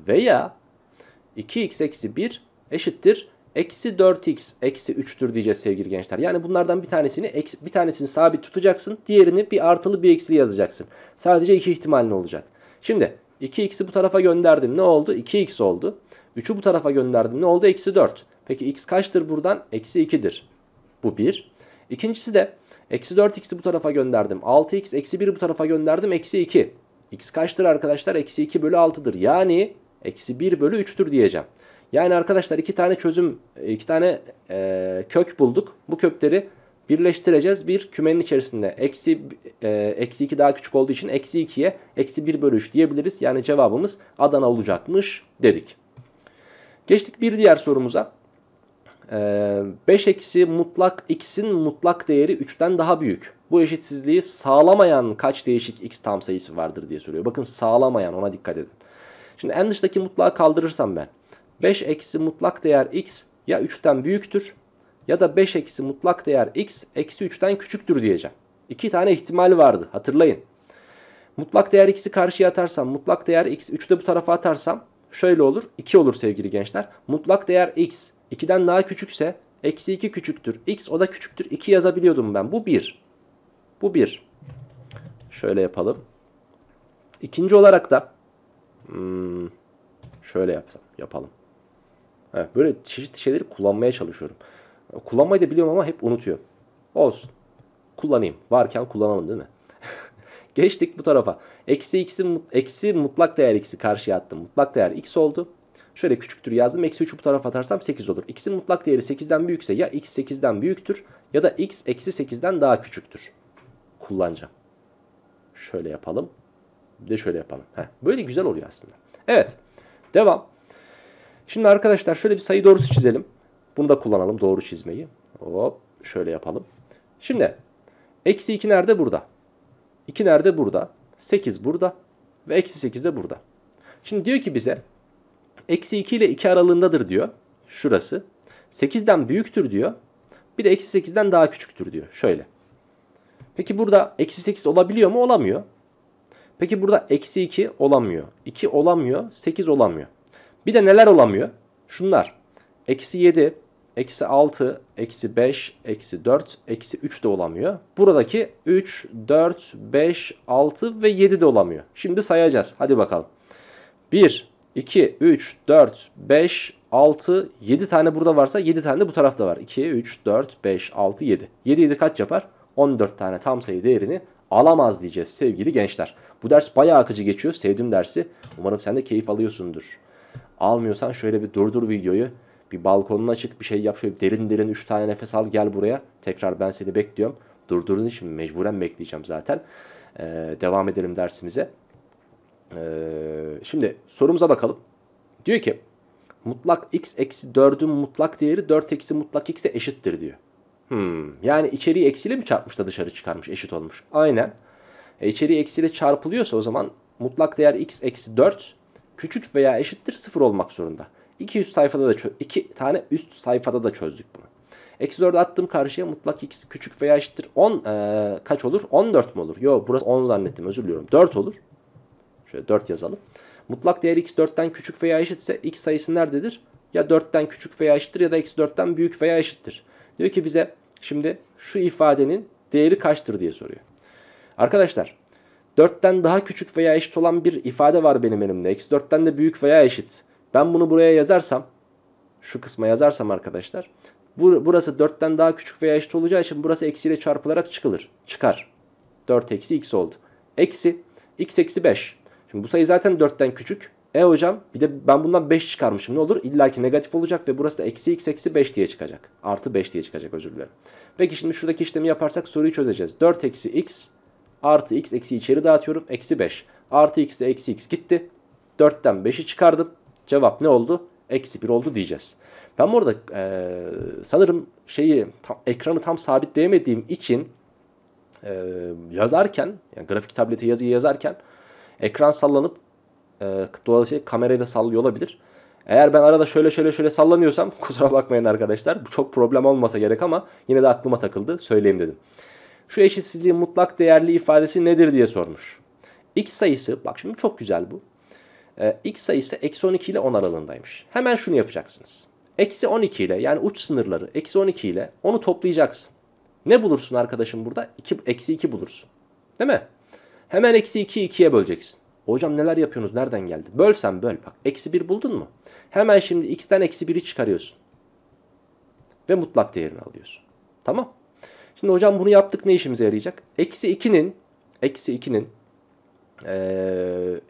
Veya 2x eksi 1 eşittir. Eksi 4x eksi 3'tür diyeceğiz sevgili gençler. Yani bunlardan bir tanesini bir tanesini sabit tutacaksın. Diğerini bir artılı bir eksili yazacaksın. Sadece iki ihtimalin olacak. Şimdi 2x'i bu tarafa gönderdim. Ne oldu? 2x oldu. 3'ü bu tarafa gönderdim. Ne oldu? Eksi 4. Peki x kaçtır buradan? Eksi 2'dir. Bu 1. İkincisi de eksi 4x'i bu tarafa gönderdim. 6x eksi 1'i bu tarafa gönderdim. Eksi 2. x kaçtır arkadaşlar? Eksi 2 bölü 6'dır. Yani eksi 1 bölü 3'tür diyeceğim. Yani arkadaşlar iki tane çözüm, iki tane e, kök bulduk. Bu kökleri birleştireceğiz. Bir kümenin içerisinde eksi, e, eksi 2 daha küçük olduğu için eksi 2'ye eksi 1 bölü 3 diyebiliriz. Yani cevabımız Adana olacakmış dedik. Geçtik bir diğer sorumuza. Ee, 5 eksi mutlak x'in mutlak değeri 3'ten daha büyük. Bu eşitsizliği sağlamayan kaç değişik x tam sayısı vardır diye soruyor. Bakın sağlamayan ona dikkat edin. Şimdi en dıştaki mutlağı kaldırırsam ben 5 eksi mutlak değer x ya 3'ten büyüktür ya da 5 eksi mutlak değer x eksi 3'ten küçüktür diyeceğim. İki tane ihtimal vardı hatırlayın. Mutlak değer x'i karşıya atarsam mutlak değer x 3'te bu tarafa atarsam şöyle olur 2 olur sevgili gençler. Mutlak değer x 2'den daha küçükse eksi 2 küçüktür x o da küçüktür 2 yazabiliyordum ben bu 1. Bu 1. Şöyle yapalım. İkinci olarak da hmm, şöyle yapsam yapalım. Evet, böyle çeşitli şeyleri kullanmaya çalışıyorum. Kullanmayı da biliyorum ama hep unutuyor. Olsun. Kullanayım. Varken kullanalım değil mi? Geçtik bu tarafa. Eksi, eksi, eksi mutlak değer x'i karşıya attım. Mutlak değer x oldu. Şöyle küçüktür yazdım. Eksi 3'ü bu tarafa atarsam 8 olur. X'in mutlak değeri 8'den büyükse ya x 8'den büyüktür ya da x eksi 8'den daha küçüktür. Kullanacağım. Şöyle yapalım. Bir de şöyle yapalım. Heh, böyle güzel oluyor aslında. Evet. Devam. Şimdi arkadaşlar şöyle bir sayı doğrusu çizelim. Bunu da kullanalım doğru çizmeyi. Hop şöyle yapalım. Şimdi eksi 2 nerede? Burada. 2 nerede? Burada. 8 burada. Ve eksi 8 de burada. Şimdi diyor ki bize eksi 2 ile 2 aralığındadır diyor. Şurası. 8'den büyüktür diyor. Bir de eksi 8'den daha küçüktür diyor. Şöyle. Peki burada eksi 8 olabiliyor mu? Olamıyor. Peki burada eksi 2 olamıyor. 2 olamıyor. 8 olamıyor. Bir de neler olamıyor? Şunlar. Eksi 7, eksi 6, eksi 5, eksi 4, eksi 3 de olamıyor. Buradaki 3, 4, 5, 6 ve 7 de olamıyor. Şimdi sayacağız. Hadi bakalım. 1, 2, 3, 4, 5, 6, 7 tane burada varsa 7 tane de bu tarafta var. 2, 3, 4, 5, 6, 7. 7, 7 kaç yapar? 14 tane tam sayı değerini alamaz diyeceğiz sevgili gençler. Bu ders bayağı akıcı geçiyor. Sevdim dersi. Umarım sen de keyif alıyorsundur almıyorsan şöyle bir durdur videoyu. Bir balkonuna çık bir şey yap şöyle derin derin 3 tane nefes al gel buraya. Tekrar ben seni bekliyorum. Durdurun için mecburen bekleyeceğim zaten. Ee, devam edelim dersimize. Ee, şimdi sorumuza bakalım. Diyor ki mutlak x eksi 4'ün mutlak değeri 4 eksi mutlak x'e eşittir diyor. Hmm, yani içeriği eksiyle mi çarpmış da dışarı çıkarmış eşit olmuş? Aynen. E, içeriği eksiyle çarpılıyorsa o zaman mutlak değer x eksi 4 küçük veya eşittir 0 olmak zorunda. 2 üst sayfada da iki tane üst sayfada da çözdük bunu. Eksi 4'ü attığım karşıya mutlak x küçük veya eşittir 10 ee, kaç olur? 14 mü olur? Yo burası 10 zannettim özür diliyorum. 4 olur. Şöyle 4 yazalım. Mutlak değer x 4'ten küçük veya eşitse x sayısı nerededir? Ya 4'ten küçük veya eşittir ya da x 4'ten büyük veya eşittir. Diyor ki bize şimdi şu ifadenin değeri kaçtır diye soruyor. Arkadaşlar 4'ten daha küçük veya eşit olan bir ifade var benim elimde. Eksi 4'ten de büyük veya eşit. Ben bunu buraya yazarsam, şu kısma yazarsam arkadaşlar. Bur burası 4'ten daha küçük veya eşit olacağı için burası eksiyle çarpılarak çıkılır. Çıkar. 4 eksi x oldu. Eksi x eksi 5. Şimdi bu sayı zaten 4'ten küçük. E hocam bir de ben bundan 5 çıkarmışım ne olur? İlla ki negatif olacak ve burası da eksi x eksi 5 diye çıkacak. Artı 5 diye çıkacak özür dilerim. Peki şimdi şuradaki işlemi yaparsak soruyu çözeceğiz. 4 eksi x Artı x eksi içeri dağıtıyorum. Eksi 5. Artı x ile eksi x gitti. 4'ten 5'i çıkardım. Cevap ne oldu? Eksi 1 oldu diyeceğiz. Ben burada e, sanırım şeyi tam, ekranı tam sabitleyemediğim için e, yazarken yani grafik tableti yazıyı yazarken ekran sallanıp e, dolayısıyla kamerayı da sallıyor olabilir. Eğer ben arada şöyle şöyle şöyle sallanıyorsam kusura bakmayın arkadaşlar. Bu çok problem olmasa gerek ama yine de aklıma takıldı. Söyleyeyim dedim şu eşitsizliğin mutlak değerli ifadesi nedir diye sormuş. X sayısı bak şimdi çok güzel bu. Ee, X sayısı eksi 12 ile 10 aralığındaymış. Hemen şunu yapacaksınız. Eksi 12 ile yani uç sınırları eksi 12 ile onu toplayacaksın. Ne bulursun arkadaşım burada? 2, eksi 2 bulursun. Değil mi? Hemen eksi 2'yi 2'ye böleceksin. Hocam neler yapıyorsunuz? Nereden geldi? Bölsem böl. Bak eksi 1 buldun mu? Hemen şimdi x'ten eksi 1'i çıkarıyorsun. Ve mutlak değerini alıyorsun. Tamam. Şimdi hocam bunu yaptık ne işimize yarayacak? Eksi 2'nin eksi 2'nin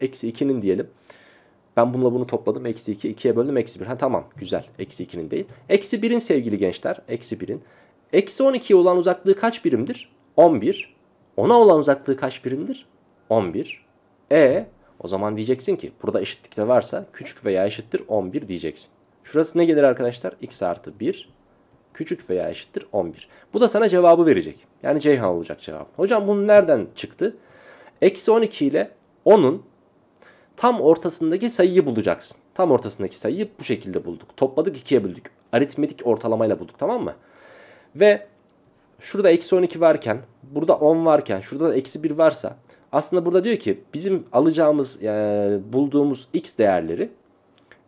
eksi 2'nin diyelim. Ben bununla bunu topladım. Eksi 2, 2'ye böldüm. Eksi 1. Ha tamam güzel. Eksi 2'nin değil. Eksi 1'in sevgili gençler. Eksi 1'in. Eksi 12'ye olan uzaklığı kaç birimdir? 11. 10'a olan uzaklığı kaç birimdir? 11. E o zaman diyeceksin ki burada eşitlik de varsa küçük veya eşittir 11 diyeceksin. Şurası ne gelir arkadaşlar? X artı 1 küçük veya eşittir 11. Bu da sana cevabı verecek. Yani Ceyhan olacak cevap. Hocam bunu nereden çıktı? Eksi 12 ile 10'un tam ortasındaki sayıyı bulacaksın. Tam ortasındaki sayıyı bu şekilde bulduk. Topladık ikiye böldük. Aritmetik ortalamayla bulduk tamam mı? Ve şurada eksi 12 varken, burada 10 varken, şurada da eksi 1 varsa aslında burada diyor ki bizim alacağımız, e, bulduğumuz x değerleri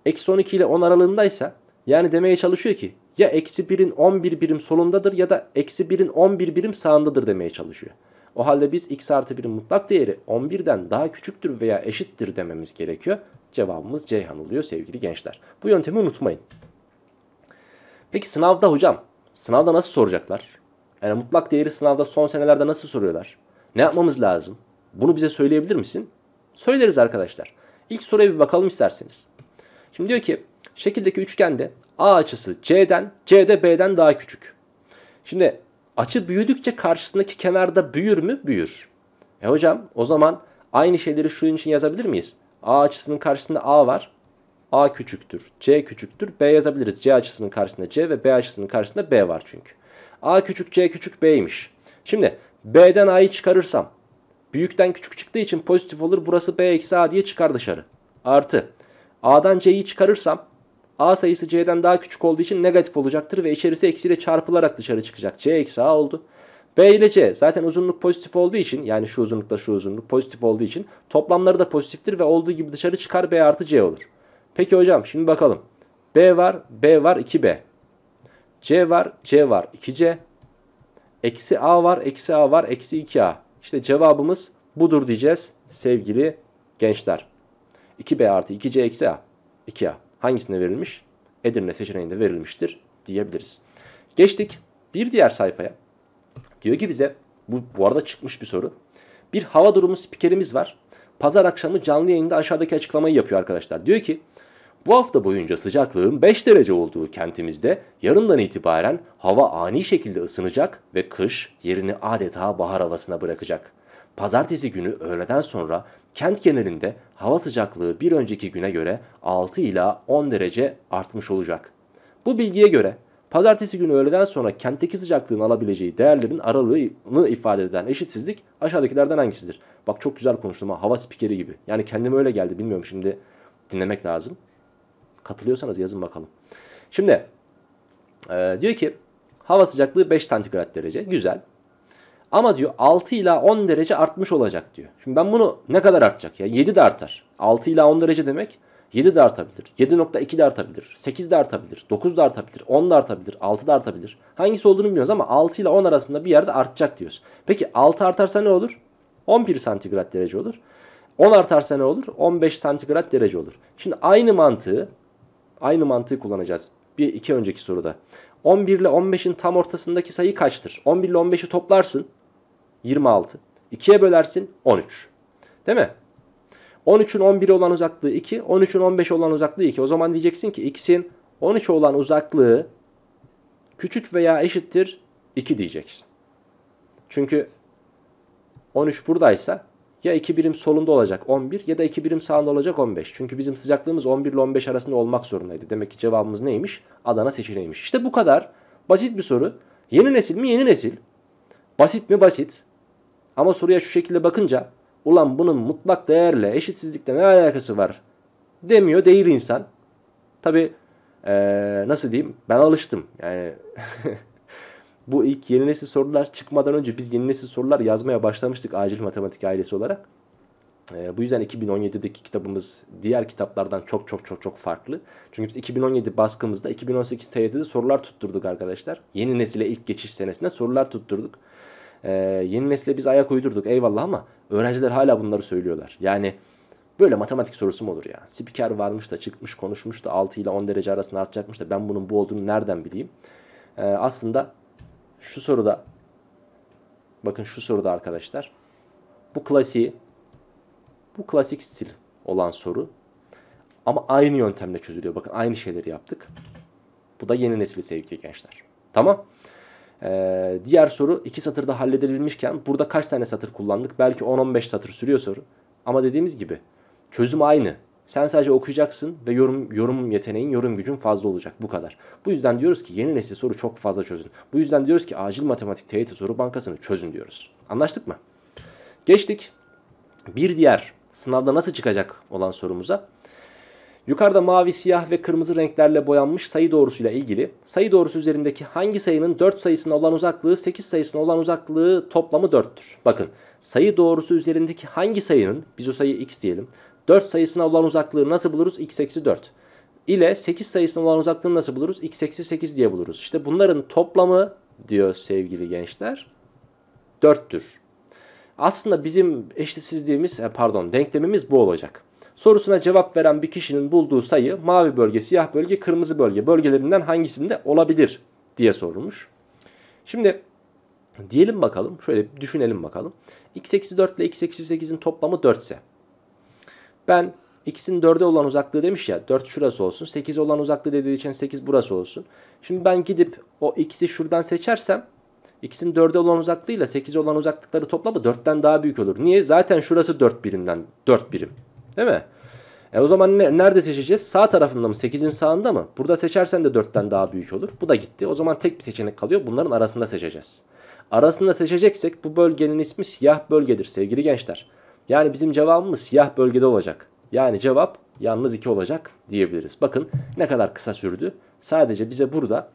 eksi 12 ile 10 aralığındaysa yani demeye çalışıyor ki ya eksi 1'in 11 birim solundadır ya da eksi 1'in 11 birim sağındadır demeye çalışıyor. O halde biz x artı 1'in mutlak değeri 11'den daha küçüktür veya eşittir dememiz gerekiyor. Cevabımız Ceyhan oluyor sevgili gençler. Bu yöntemi unutmayın. Peki sınavda hocam, sınavda nasıl soracaklar? Yani mutlak değeri sınavda son senelerde nasıl soruyorlar? Ne yapmamız lazım? Bunu bize söyleyebilir misin? Söyleriz arkadaşlar. İlk soruya bir bakalım isterseniz. Şimdi diyor ki şekildeki üçgende A açısı C'den, C'de B'den daha küçük. Şimdi açı büyüdükçe karşısındaki kenarda büyür mü? Büyür. E hocam o zaman aynı şeyleri şunun için yazabilir miyiz? A açısının karşısında A var. A küçüktür, C küçüktür, B yazabiliriz. C açısının karşısında C ve B açısının karşısında B var çünkü. A küçük, C küçük, B'ymiş. Şimdi B'den A'yı çıkarırsam, büyükten küçük çıktığı için pozitif olur. Burası B eksi A diye çıkar dışarı. Artı, A'dan C'yi çıkarırsam, A sayısı C'den daha küçük olduğu için negatif olacaktır ve içerisi eksiyle çarpılarak dışarı çıkacak. C eksi A oldu. B ile C zaten uzunluk pozitif olduğu için yani şu uzunlukla şu uzunluk pozitif olduğu için toplamları da pozitiftir ve olduğu gibi dışarı çıkar B artı C olur. Peki hocam şimdi bakalım. B var, B var 2B. C var, C var 2C. Eksi A var, eksi A var, eksi 2A. İşte cevabımız budur diyeceğiz sevgili gençler. 2B artı 2C eksi A. 2A hangisine verilmiş? Edirne seçeneğinde verilmiştir diyebiliriz. Geçtik bir diğer sayfaya. Diyor ki bize bu, bu arada çıkmış bir soru. Bir hava durumu spikerimiz var. Pazar akşamı canlı yayında aşağıdaki açıklamayı yapıyor arkadaşlar. Diyor ki bu hafta boyunca sıcaklığın 5 derece olduğu kentimizde yarından itibaren hava ani şekilde ısınacak ve kış yerini adeta bahar havasına bırakacak. Pazartesi günü öğleden sonra Kent genelinde hava sıcaklığı bir önceki güne göre 6 ila 10 derece artmış olacak. Bu bilgiye göre pazartesi günü öğleden sonra kentteki sıcaklığın alabileceği değerlerin aralığını ifade eden eşitsizlik aşağıdakilerden hangisidir? Bak çok güzel konuştum ha hava spikeri gibi. Yani kendime öyle geldi bilmiyorum şimdi dinlemek lazım. Katılıyorsanız yazın bakalım. Şimdi e, diyor ki hava sıcaklığı 5 santigrat derece güzel. Ama diyor 6 ila 10 derece artmış olacak diyor. Şimdi ben bunu ne kadar artacak ya? 7 de artar. 6 ila 10 derece demek 7 de artabilir. 7.2 de artabilir. 8 de artabilir. 9 da artabilir. 10 da artabilir. 6 da artabilir. Hangisi olduğunu bilmiyoruz ama 6 ile 10 arasında bir yerde artacak diyoruz. Peki 6 artarsa ne olur? 11 santigrat derece olur. 10 artarsa ne olur? 15 santigrat derece olur. Şimdi aynı mantığı aynı mantığı kullanacağız. Bir iki önceki soruda. 11 ile 15'in tam ortasındaki sayı kaçtır? 11 ile 15'i toplarsın. 26. 2'ye bölersin 13. Değil mi? 13'ün 11'i olan uzaklığı 2. 13'ün 15'i olan uzaklığı 2. O zaman diyeceksin ki x'in 13 olan uzaklığı küçük veya eşittir 2 diyeceksin. Çünkü 13 buradaysa ya 2 birim solunda olacak 11 ya da 2 birim sağında olacak 15. Çünkü bizim sıcaklığımız 11 ile 15 arasında olmak zorundaydı. Demek ki cevabımız neymiş? Adana seçeneğiymiş. İşte bu kadar basit bir soru. Yeni nesil mi yeni nesil? Basit mi basit? Ama soruya şu şekilde bakınca ulan bunun mutlak değerle eşitsizlikle ne alakası var demiyor değil insan. Tabi ee, nasıl diyeyim ben alıştım. Yani bu ilk yeni nesil sorular çıkmadan önce biz yeni nesil sorular yazmaya başlamıştık acil matematik ailesi olarak. E, bu yüzden 2017'deki kitabımız diğer kitaplardan çok çok çok çok farklı. Çünkü biz 2017 baskımızda 2018 TYT'de sorular tutturduk arkadaşlar. Yeni nesile ilk geçiş senesinde sorular tutturduk. Ee, yeni nesle biz ayak uydurduk eyvallah ama öğrenciler hala bunları söylüyorlar. Yani böyle matematik sorusu mu olur ya? Spiker varmış da çıkmış konuşmuş da 6 ile 10 derece arasında artacakmış da ben bunun bu olduğunu nereden bileyim? Ee, aslında şu soruda bakın şu soruda arkadaşlar bu klasiği bu klasik stil olan soru ama aynı yöntemle çözülüyor. Bakın aynı şeyleri yaptık. Bu da yeni nesli sevgili gençler. Tamam. Ee, diğer soru iki satırda halledilmişken burada kaç tane satır kullandık? Belki 10-15 satır sürüyor soru. Ama dediğimiz gibi çözüm aynı. Sen sadece okuyacaksın ve yorum yorum yeteneğin, yorum gücün fazla olacak. Bu kadar. Bu yüzden diyoruz ki yeni nesil soru çok fazla çözün. Bu yüzden diyoruz ki acil matematik TYT soru bankasını çözün diyoruz. Anlaştık mı? Geçtik. Bir diğer sınavda nasıl çıkacak olan sorumuza. Yukarıda mavi, siyah ve kırmızı renklerle boyanmış sayı doğrusuyla ilgili sayı doğrusu üzerindeki hangi sayının 4 sayısına olan uzaklığı 8 sayısına olan uzaklığı toplamı 4'tür. Bakın sayı doğrusu üzerindeki hangi sayının biz o sayı x diyelim 4 sayısına olan uzaklığı nasıl buluruz? x eksi 4 ile 8 sayısına olan uzaklığını nasıl buluruz? x eksi 8 diye buluruz. İşte bunların toplamı diyor sevgili gençler 4'tür. Aslında bizim eşitsizliğimiz e, pardon denklemimiz bu olacak. Sorusuna cevap veren bir kişinin bulduğu sayı mavi bölge, siyah bölge, kırmızı bölge bölgelerinden hangisinde olabilir diye sorulmuş. Şimdi diyelim bakalım şöyle düşünelim bakalım. x eksi 4 ile x eksi 8'in toplamı 4 ise ben x'in 4'e olan uzaklığı demiş ya 4 şurası olsun 8'e olan uzaklığı dediği için 8 burası olsun. Şimdi ben gidip o x'i şuradan seçersem x'in 4'e olan uzaklığıyla 8'e olan uzaklıkları toplamı 4'ten daha büyük olur. Niye? Zaten şurası 4 birimden 4 birim. Değil mi? E o zaman ne, nerede seçeceğiz? Sağ tarafında mı? 8'in sağında mı? Burada seçersen de 4'ten daha büyük olur. Bu da gitti. O zaman tek bir seçenek kalıyor. Bunların arasında seçeceğiz. Arasında seçeceksek bu bölgenin ismi siyah bölgedir sevgili gençler. Yani bizim cevabımız siyah bölgede olacak. Yani cevap yalnız 2 olacak diyebiliriz. Bakın ne kadar kısa sürdü. Sadece bize burada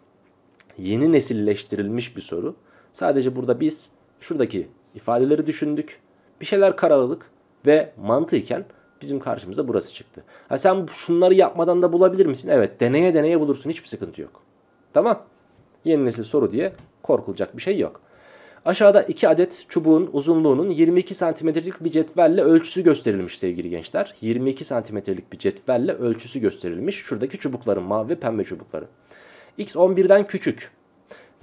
yeni nesilleştirilmiş bir soru. Sadece burada biz şuradaki ifadeleri düşündük. Bir şeyler kararlılık ve mantıken Bizim karşımıza burası çıktı. Ha sen şunları yapmadan da bulabilir misin? Evet deneye deneye bulursun. Hiçbir sıkıntı yok. Tamam. Yeni nesil soru diye korkulacak bir şey yok. Aşağıda iki adet çubuğun uzunluğunun 22 santimetrelik bir cetvelle ölçüsü gösterilmiş sevgili gençler. 22 santimetrelik bir cetvelle ölçüsü gösterilmiş. Şuradaki çubukların mavi ve pembe çubukları. X 11'den küçük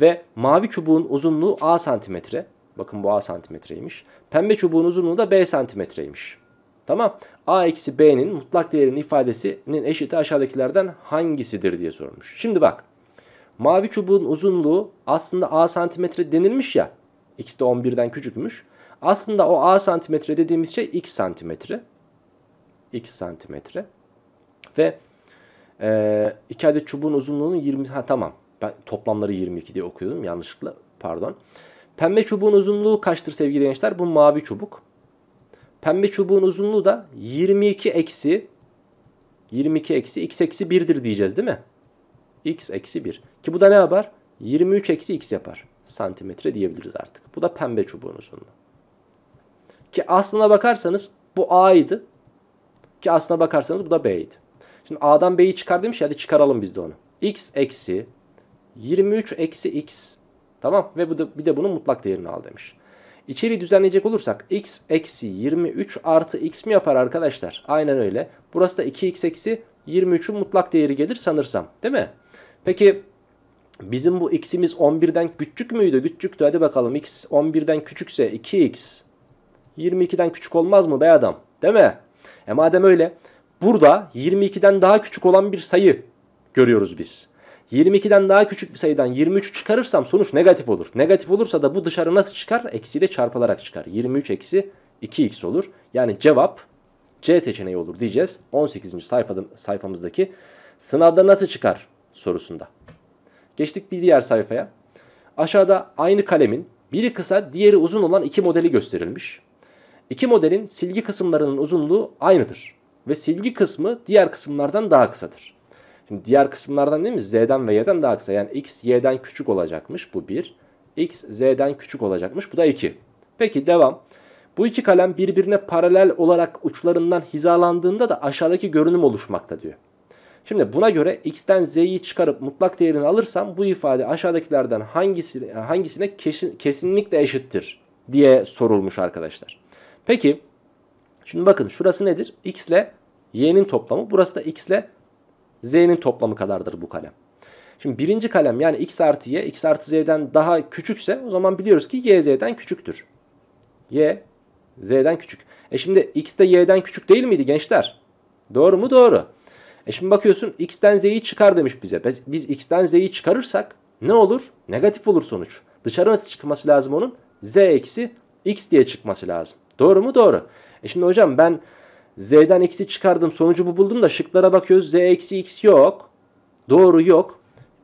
ve mavi çubuğun uzunluğu A santimetre. Bakın bu A santimetreymiş. Pembe çubuğun uzunluğu da B santimetreymiş. Tamam a eksi b'nin mutlak değerinin ifadesinin eşiti aşağıdakilerden hangisidir diye sormuş. Şimdi bak mavi çubuğun uzunluğu aslında a santimetre denilmiş ya x de 11'den küçükmüş. Aslında o a santimetre dediğimiz şey x santimetre. x santimetre. Ve e, iki adet çubuğun uzunluğunun 20... Ha tamam ben toplamları 22 diye okuyordum yanlışlıkla pardon. Pembe çubuğun uzunluğu kaçtır sevgili gençler? Bu mavi çubuk. Pembe çubuğun uzunluğu da 22 eksi 22 eksi x eksi 1'dir diyeceğiz değil mi? x eksi 1. Ki bu da ne yapar? 23 eksi x yapar. Santimetre diyebiliriz artık. Bu da pembe çubuğun uzunluğu. Ki aslına bakarsanız bu A'ydı. Ki aslına bakarsanız bu da B'ydi. Şimdi A'dan B'yi çıkar demiş ya hadi çıkaralım biz de onu. x eksi 23 eksi x. Tamam ve bu da, bir de bunun mutlak değerini al demiş. İçeriği düzenleyecek olursak x eksi 23 artı x mi yapar arkadaşlar? Aynen öyle. Burası da 2x eksi 23'ün mutlak değeri gelir sanırsam. Değil mi? Peki bizim bu x'imiz 11'den küçük müydü? Küçüktü. Hadi bakalım x 11'den küçükse 2x 22'den küçük olmaz mı bey adam? Değil mi? E madem öyle burada 22'den daha küçük olan bir sayı görüyoruz biz. 22'den daha küçük bir sayıdan 23 çıkarırsam sonuç negatif olur. Negatif olursa da bu dışarı nasıl çıkar? Eksiyle çarpılarak çıkar. 23 eksi 2x olur. Yani cevap C seçeneği olur diyeceğiz. 18. sayfada, sayfamızdaki sınavda nasıl çıkar sorusunda. Geçtik bir diğer sayfaya. Aşağıda aynı kalemin biri kısa diğeri uzun olan iki modeli gösterilmiş. İki modelin silgi kısımlarının uzunluğu aynıdır ve silgi kısmı diğer kısımlardan daha kısadır. Şimdi diğer kısımlardan değil mi? Z'den ve Y'den daha kısa. Yani X, Y'den küçük olacakmış. Bu 1. X, Z'den küçük olacakmış. Bu da 2. Peki devam. Bu iki kalem birbirine paralel olarak uçlarından hizalandığında da aşağıdaki görünüm oluşmakta diyor. Şimdi buna göre x'ten z'yi çıkarıp mutlak değerini alırsam bu ifade aşağıdakilerden hangisi, hangisine kesin, kesinlikle eşittir diye sorulmuş arkadaşlar. Peki şimdi bakın şurası nedir? x ile y'nin toplamı burası da x ile Z'nin toplamı kadardır bu kalem. Şimdi birinci kalem yani x artı y x artı z'den daha küçükse o zaman biliyoruz ki y z'den küçüktür. Y z'den küçük. E şimdi x de y'den küçük değil miydi gençler? Doğru mu? Doğru. E şimdi bakıyorsun x'ten z'yi çıkar demiş bize. Biz, biz x'ten z'yi çıkarırsak ne olur? Negatif olur sonuç. Dışarı nasıl çıkması lazım onun? z eksi x diye çıkması lazım. Doğru mu? Doğru. E şimdi hocam ben Z'den x'i çıkardım. Sonucu bu buldum da şıklara bakıyoruz. Z eksi x yok. Doğru yok.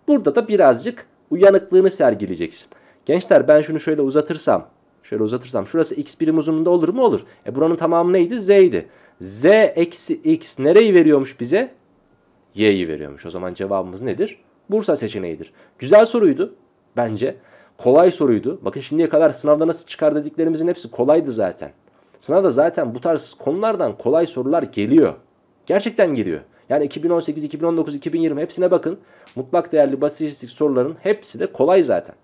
Burada da birazcık uyanıklığını sergileyeceksin. Gençler ben şunu şöyle uzatırsam. Şöyle uzatırsam. Şurası x birim uzunluğunda olur mu? Olur. E buranın tamamı neydi? Z'ydi. Z eksi x nereyi veriyormuş bize? Y'yi veriyormuş. O zaman cevabımız nedir? Bursa seçeneğidir. Güzel soruydu bence. Kolay soruydu. Bakın şimdiye kadar sınavda nasıl çıkar dediklerimizin hepsi kolaydı zaten. Sana da zaten bu tarz konulardan kolay sorular geliyor. Gerçekten geliyor. Yani 2018, 2019, 2020 hepsine bakın. Mutlak değerli basitçilik soruların hepsi de kolay zaten.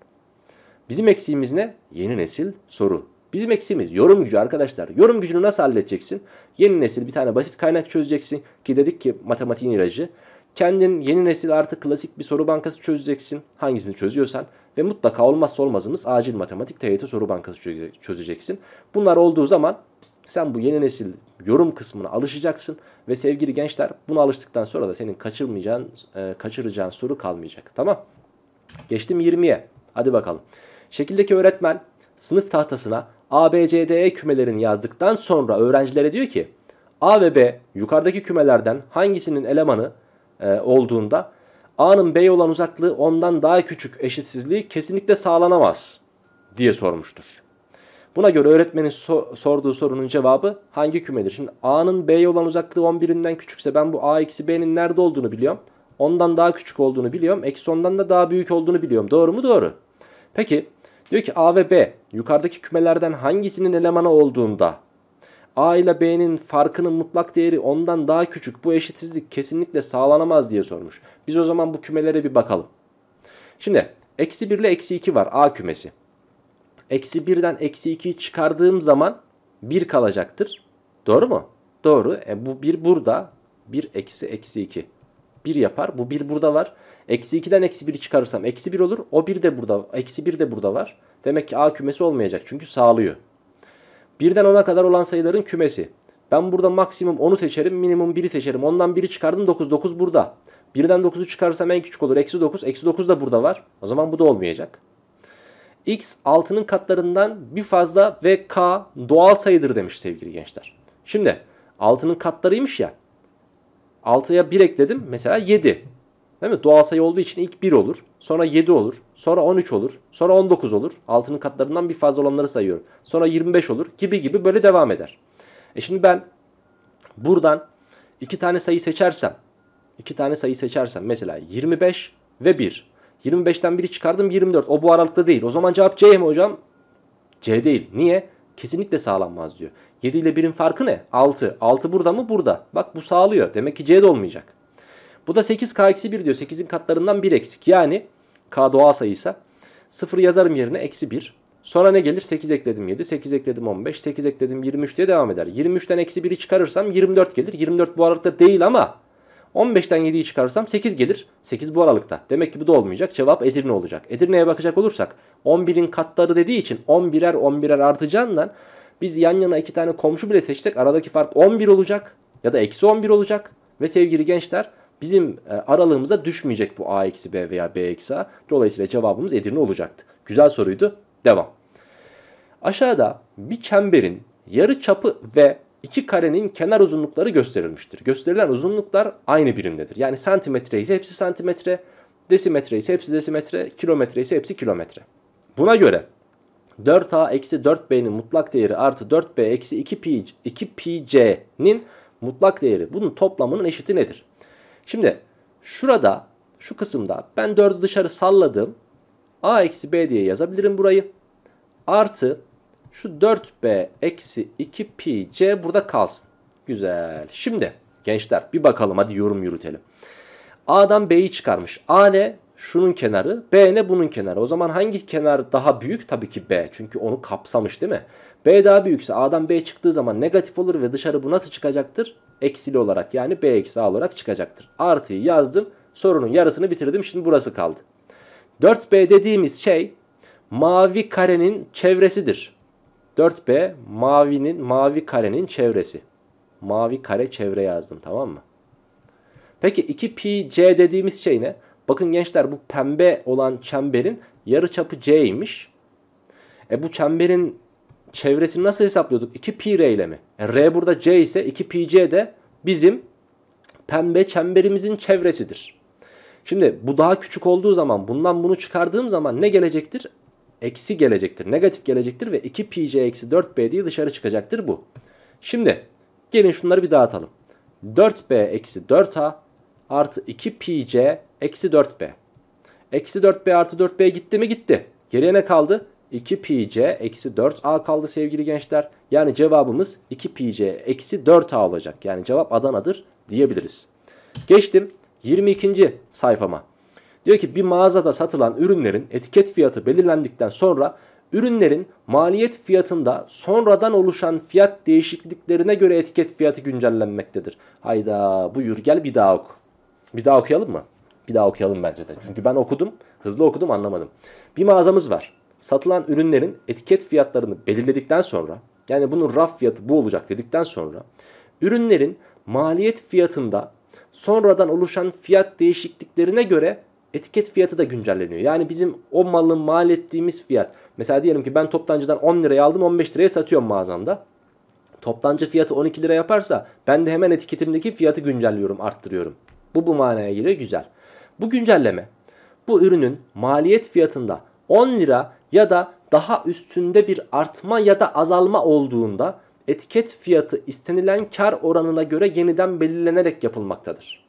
Bizim eksiğimiz ne? Yeni nesil soru. Bizim eksiğimiz yorum gücü arkadaşlar. Yorum gücünü nasıl halledeceksin? Yeni nesil bir tane basit kaynak çözeceksin ki dedik ki matematiğin ilacı. Kendin yeni nesil artık klasik bir soru bankası çözeceksin. Hangisini çözüyorsan ve mutlaka olmazsa olmazımız acil matematik TYT soru bankası çözeceksin. Bunlar olduğu zaman sen bu yeni nesil yorum kısmına alışacaksın ve sevgili gençler buna alıştıktan sonra da senin kaçırmayacağın, e, kaçıracağın soru kalmayacak. Tamam. Geçtim 20'ye. Hadi bakalım. Şekildeki öğretmen sınıf tahtasına A, B, C, D, E kümelerini yazdıktan sonra öğrencilere diyor ki A ve B yukarıdaki kümelerden hangisinin elemanı e, olduğunda A'nın B'ye olan uzaklığı ondan daha küçük eşitsizliği kesinlikle sağlanamaz diye sormuştur. Buna göre öğretmenin so sorduğu sorunun cevabı hangi kümedir? Şimdi A'nın B'ye olan uzaklığı 11'inden küçükse ben bu A eksi B'nin nerede olduğunu biliyorum. Ondan daha küçük olduğunu biliyorum. Eksi ondan da daha büyük olduğunu biliyorum. Doğru mu? Doğru. Peki diyor ki A ve B yukarıdaki kümelerden hangisinin elemanı olduğunda A ile B'nin farkının mutlak değeri ondan daha küçük. Bu eşitsizlik kesinlikle sağlanamaz diye sormuş. Biz o zaman bu kümelere bir bakalım. Şimdi eksi 1 ile eksi 2 var A kümesi. Eksi 1'den eksi 2'yi çıkardığım zaman 1 kalacaktır. Doğru mu? Doğru. E, bu 1 burada. 1 eksi eksi 2. 1 yapar. Bu 1 burada var. Eksi 2'den eksi 1'i çıkarırsam eksi 1 olur. O 1 de burada. Eksi 1 de burada var. Demek ki A kümesi olmayacak. Çünkü sağlıyor. 1'den 10'a kadar olan sayıların kümesi. Ben burada maksimum 10'u seçerim. Minimum 1'i seçerim. Ondan 1'i çıkardım. 9. 9 burada. 1'den 9'u çıkarsam en küçük olur. Eksi 9. Eksi 9 da burada var. O zaman bu da olmayacak x 6'nın katlarından bir fazla ve k doğal sayıdır demiş sevgili gençler. Şimdi 6'nın katlarıymış ya. 6'ya 1 ekledim mesela 7. Değil mi? Doğal sayı olduğu için ilk 1 olur. Sonra 7 olur. Sonra 13 olur. Sonra 19 olur. 6'nın katlarından bir fazla olanları sayıyorum. Sonra 25 olur gibi gibi böyle devam eder. E şimdi ben buradan iki tane sayı seçersem iki tane sayı seçersem mesela 25 ve 1. 25'ten biri çıkardım 24. O bu aralıkta değil. O zaman cevap C mi hocam? C değil. Niye? Kesinlikle sağlanmaz diyor. 7 ile 1'in farkı ne? 6. 6 burada mı? Burada. Bak bu sağlıyor. Demek ki C de olmayacak. Bu da 8K-1 diyor. 8'in katlarından 1 eksik. Yani K doğal sayıysa 0 yazarım yerine eksi 1. Sonra ne gelir? 8 ekledim 7, 8 ekledim 15, 8 ekledim 23 diye devam eder. 23'ten eksi 1'i çıkarırsam 24 gelir. 24 bu aralıkta değil ama 15'ten 7'yi çıkarırsam 8 gelir. 8 bu aralıkta. Demek ki bu da olmayacak. Cevap Edirne olacak. Edirne'ye bakacak olursak 11'in katları dediği için 11'er 11'er artacağından biz yan yana iki tane komşu bile seçsek aradaki fark 11 olacak ya da eksi 11 olacak. Ve sevgili gençler bizim e, aralığımıza düşmeyecek bu a eksi b veya b eksi a. Dolayısıyla cevabımız Edirne olacaktı. Güzel soruydu. Devam. Aşağıda bir çemberin yarı çapı ve iki karenin kenar uzunlukları gösterilmiştir. Gösterilen uzunluklar aynı birimdedir. Yani santimetre ise hepsi santimetre, desimetre ise hepsi desimetre, kilometre ise hepsi kilometre. Buna göre 4a eksi 4b'nin mutlak değeri artı 4b eksi 2pi, 2pc'nin mutlak değeri. Bunun toplamının eşiti nedir? Şimdi şurada şu kısımda ben 4'ü dışarı salladım. a eksi b diye yazabilirim burayı. Artı şu 4B eksi 2PC burada kalsın. Güzel. Şimdi gençler bir bakalım hadi yorum yürütelim. A'dan B'yi çıkarmış. A ne? Şunun kenarı. B ne? Bunun kenarı. O zaman hangi kenar daha büyük? Tabii ki B. Çünkü onu kapsamış değil mi? B daha büyükse A'dan B çıktığı zaman negatif olur ve dışarı bu nasıl çıkacaktır? Eksili olarak yani B eksi A olarak çıkacaktır. Artıyı yazdım. Sorunun yarısını bitirdim. Şimdi burası kaldı. 4B dediğimiz şey mavi karenin çevresidir. 4B mavinin mavi karenin çevresi. Mavi kare çevre yazdım tamam mı? Peki 2PC dediğimiz şey ne? Bakın gençler bu pembe olan çemberin yarıçapı C'ymiş. E bu çemberin çevresini nasıl hesaplıyorduk? 2pi ile mi? E r burada C ise 2pc de bizim pembe çemberimizin çevresidir. Şimdi bu daha küçük olduğu zaman bundan bunu çıkardığım zaman ne gelecektir? eksi gelecektir. Negatif gelecektir ve 2pj eksi 4b diye dışarı çıkacaktır bu. Şimdi gelin şunları bir dağıtalım. 4b eksi 4a artı 2pj eksi 4b. Eksi 4b artı 4b gitti mi gitti. Geriye ne kaldı? 2pj eksi 4a kaldı sevgili gençler. Yani cevabımız 2pj eksi 4a olacak. Yani cevap Adana'dır diyebiliriz. Geçtim 22. sayfama. Diyor ki bir mağazada satılan ürünlerin etiket fiyatı belirlendikten sonra ürünlerin maliyet fiyatında sonradan oluşan fiyat değişikliklerine göre etiket fiyatı güncellenmektedir. Hayda buyur gel bir daha oku. Bir daha okuyalım mı? Bir daha okuyalım bence de. Çünkü ben okudum, hızlı okudum anlamadım. Bir mağazamız var. Satılan ürünlerin etiket fiyatlarını belirledikten sonra, yani bunun raf fiyatı bu olacak dedikten sonra, ürünlerin maliyet fiyatında sonradan oluşan fiyat değişikliklerine göre etiket fiyatı da güncelleniyor. Yani bizim o malın mal ettiğimiz fiyat. Mesela diyelim ki ben toptancıdan 10 liraya aldım 15 liraya satıyorum mağazamda. Toptancı fiyatı 12 lira yaparsa ben de hemen etiketimdeki fiyatı güncelliyorum, arttırıyorum. Bu bu manaya geliyor güzel. Bu güncelleme bu ürünün maliyet fiyatında 10 lira ya da daha üstünde bir artma ya da azalma olduğunda etiket fiyatı istenilen kar oranına göre yeniden belirlenerek yapılmaktadır.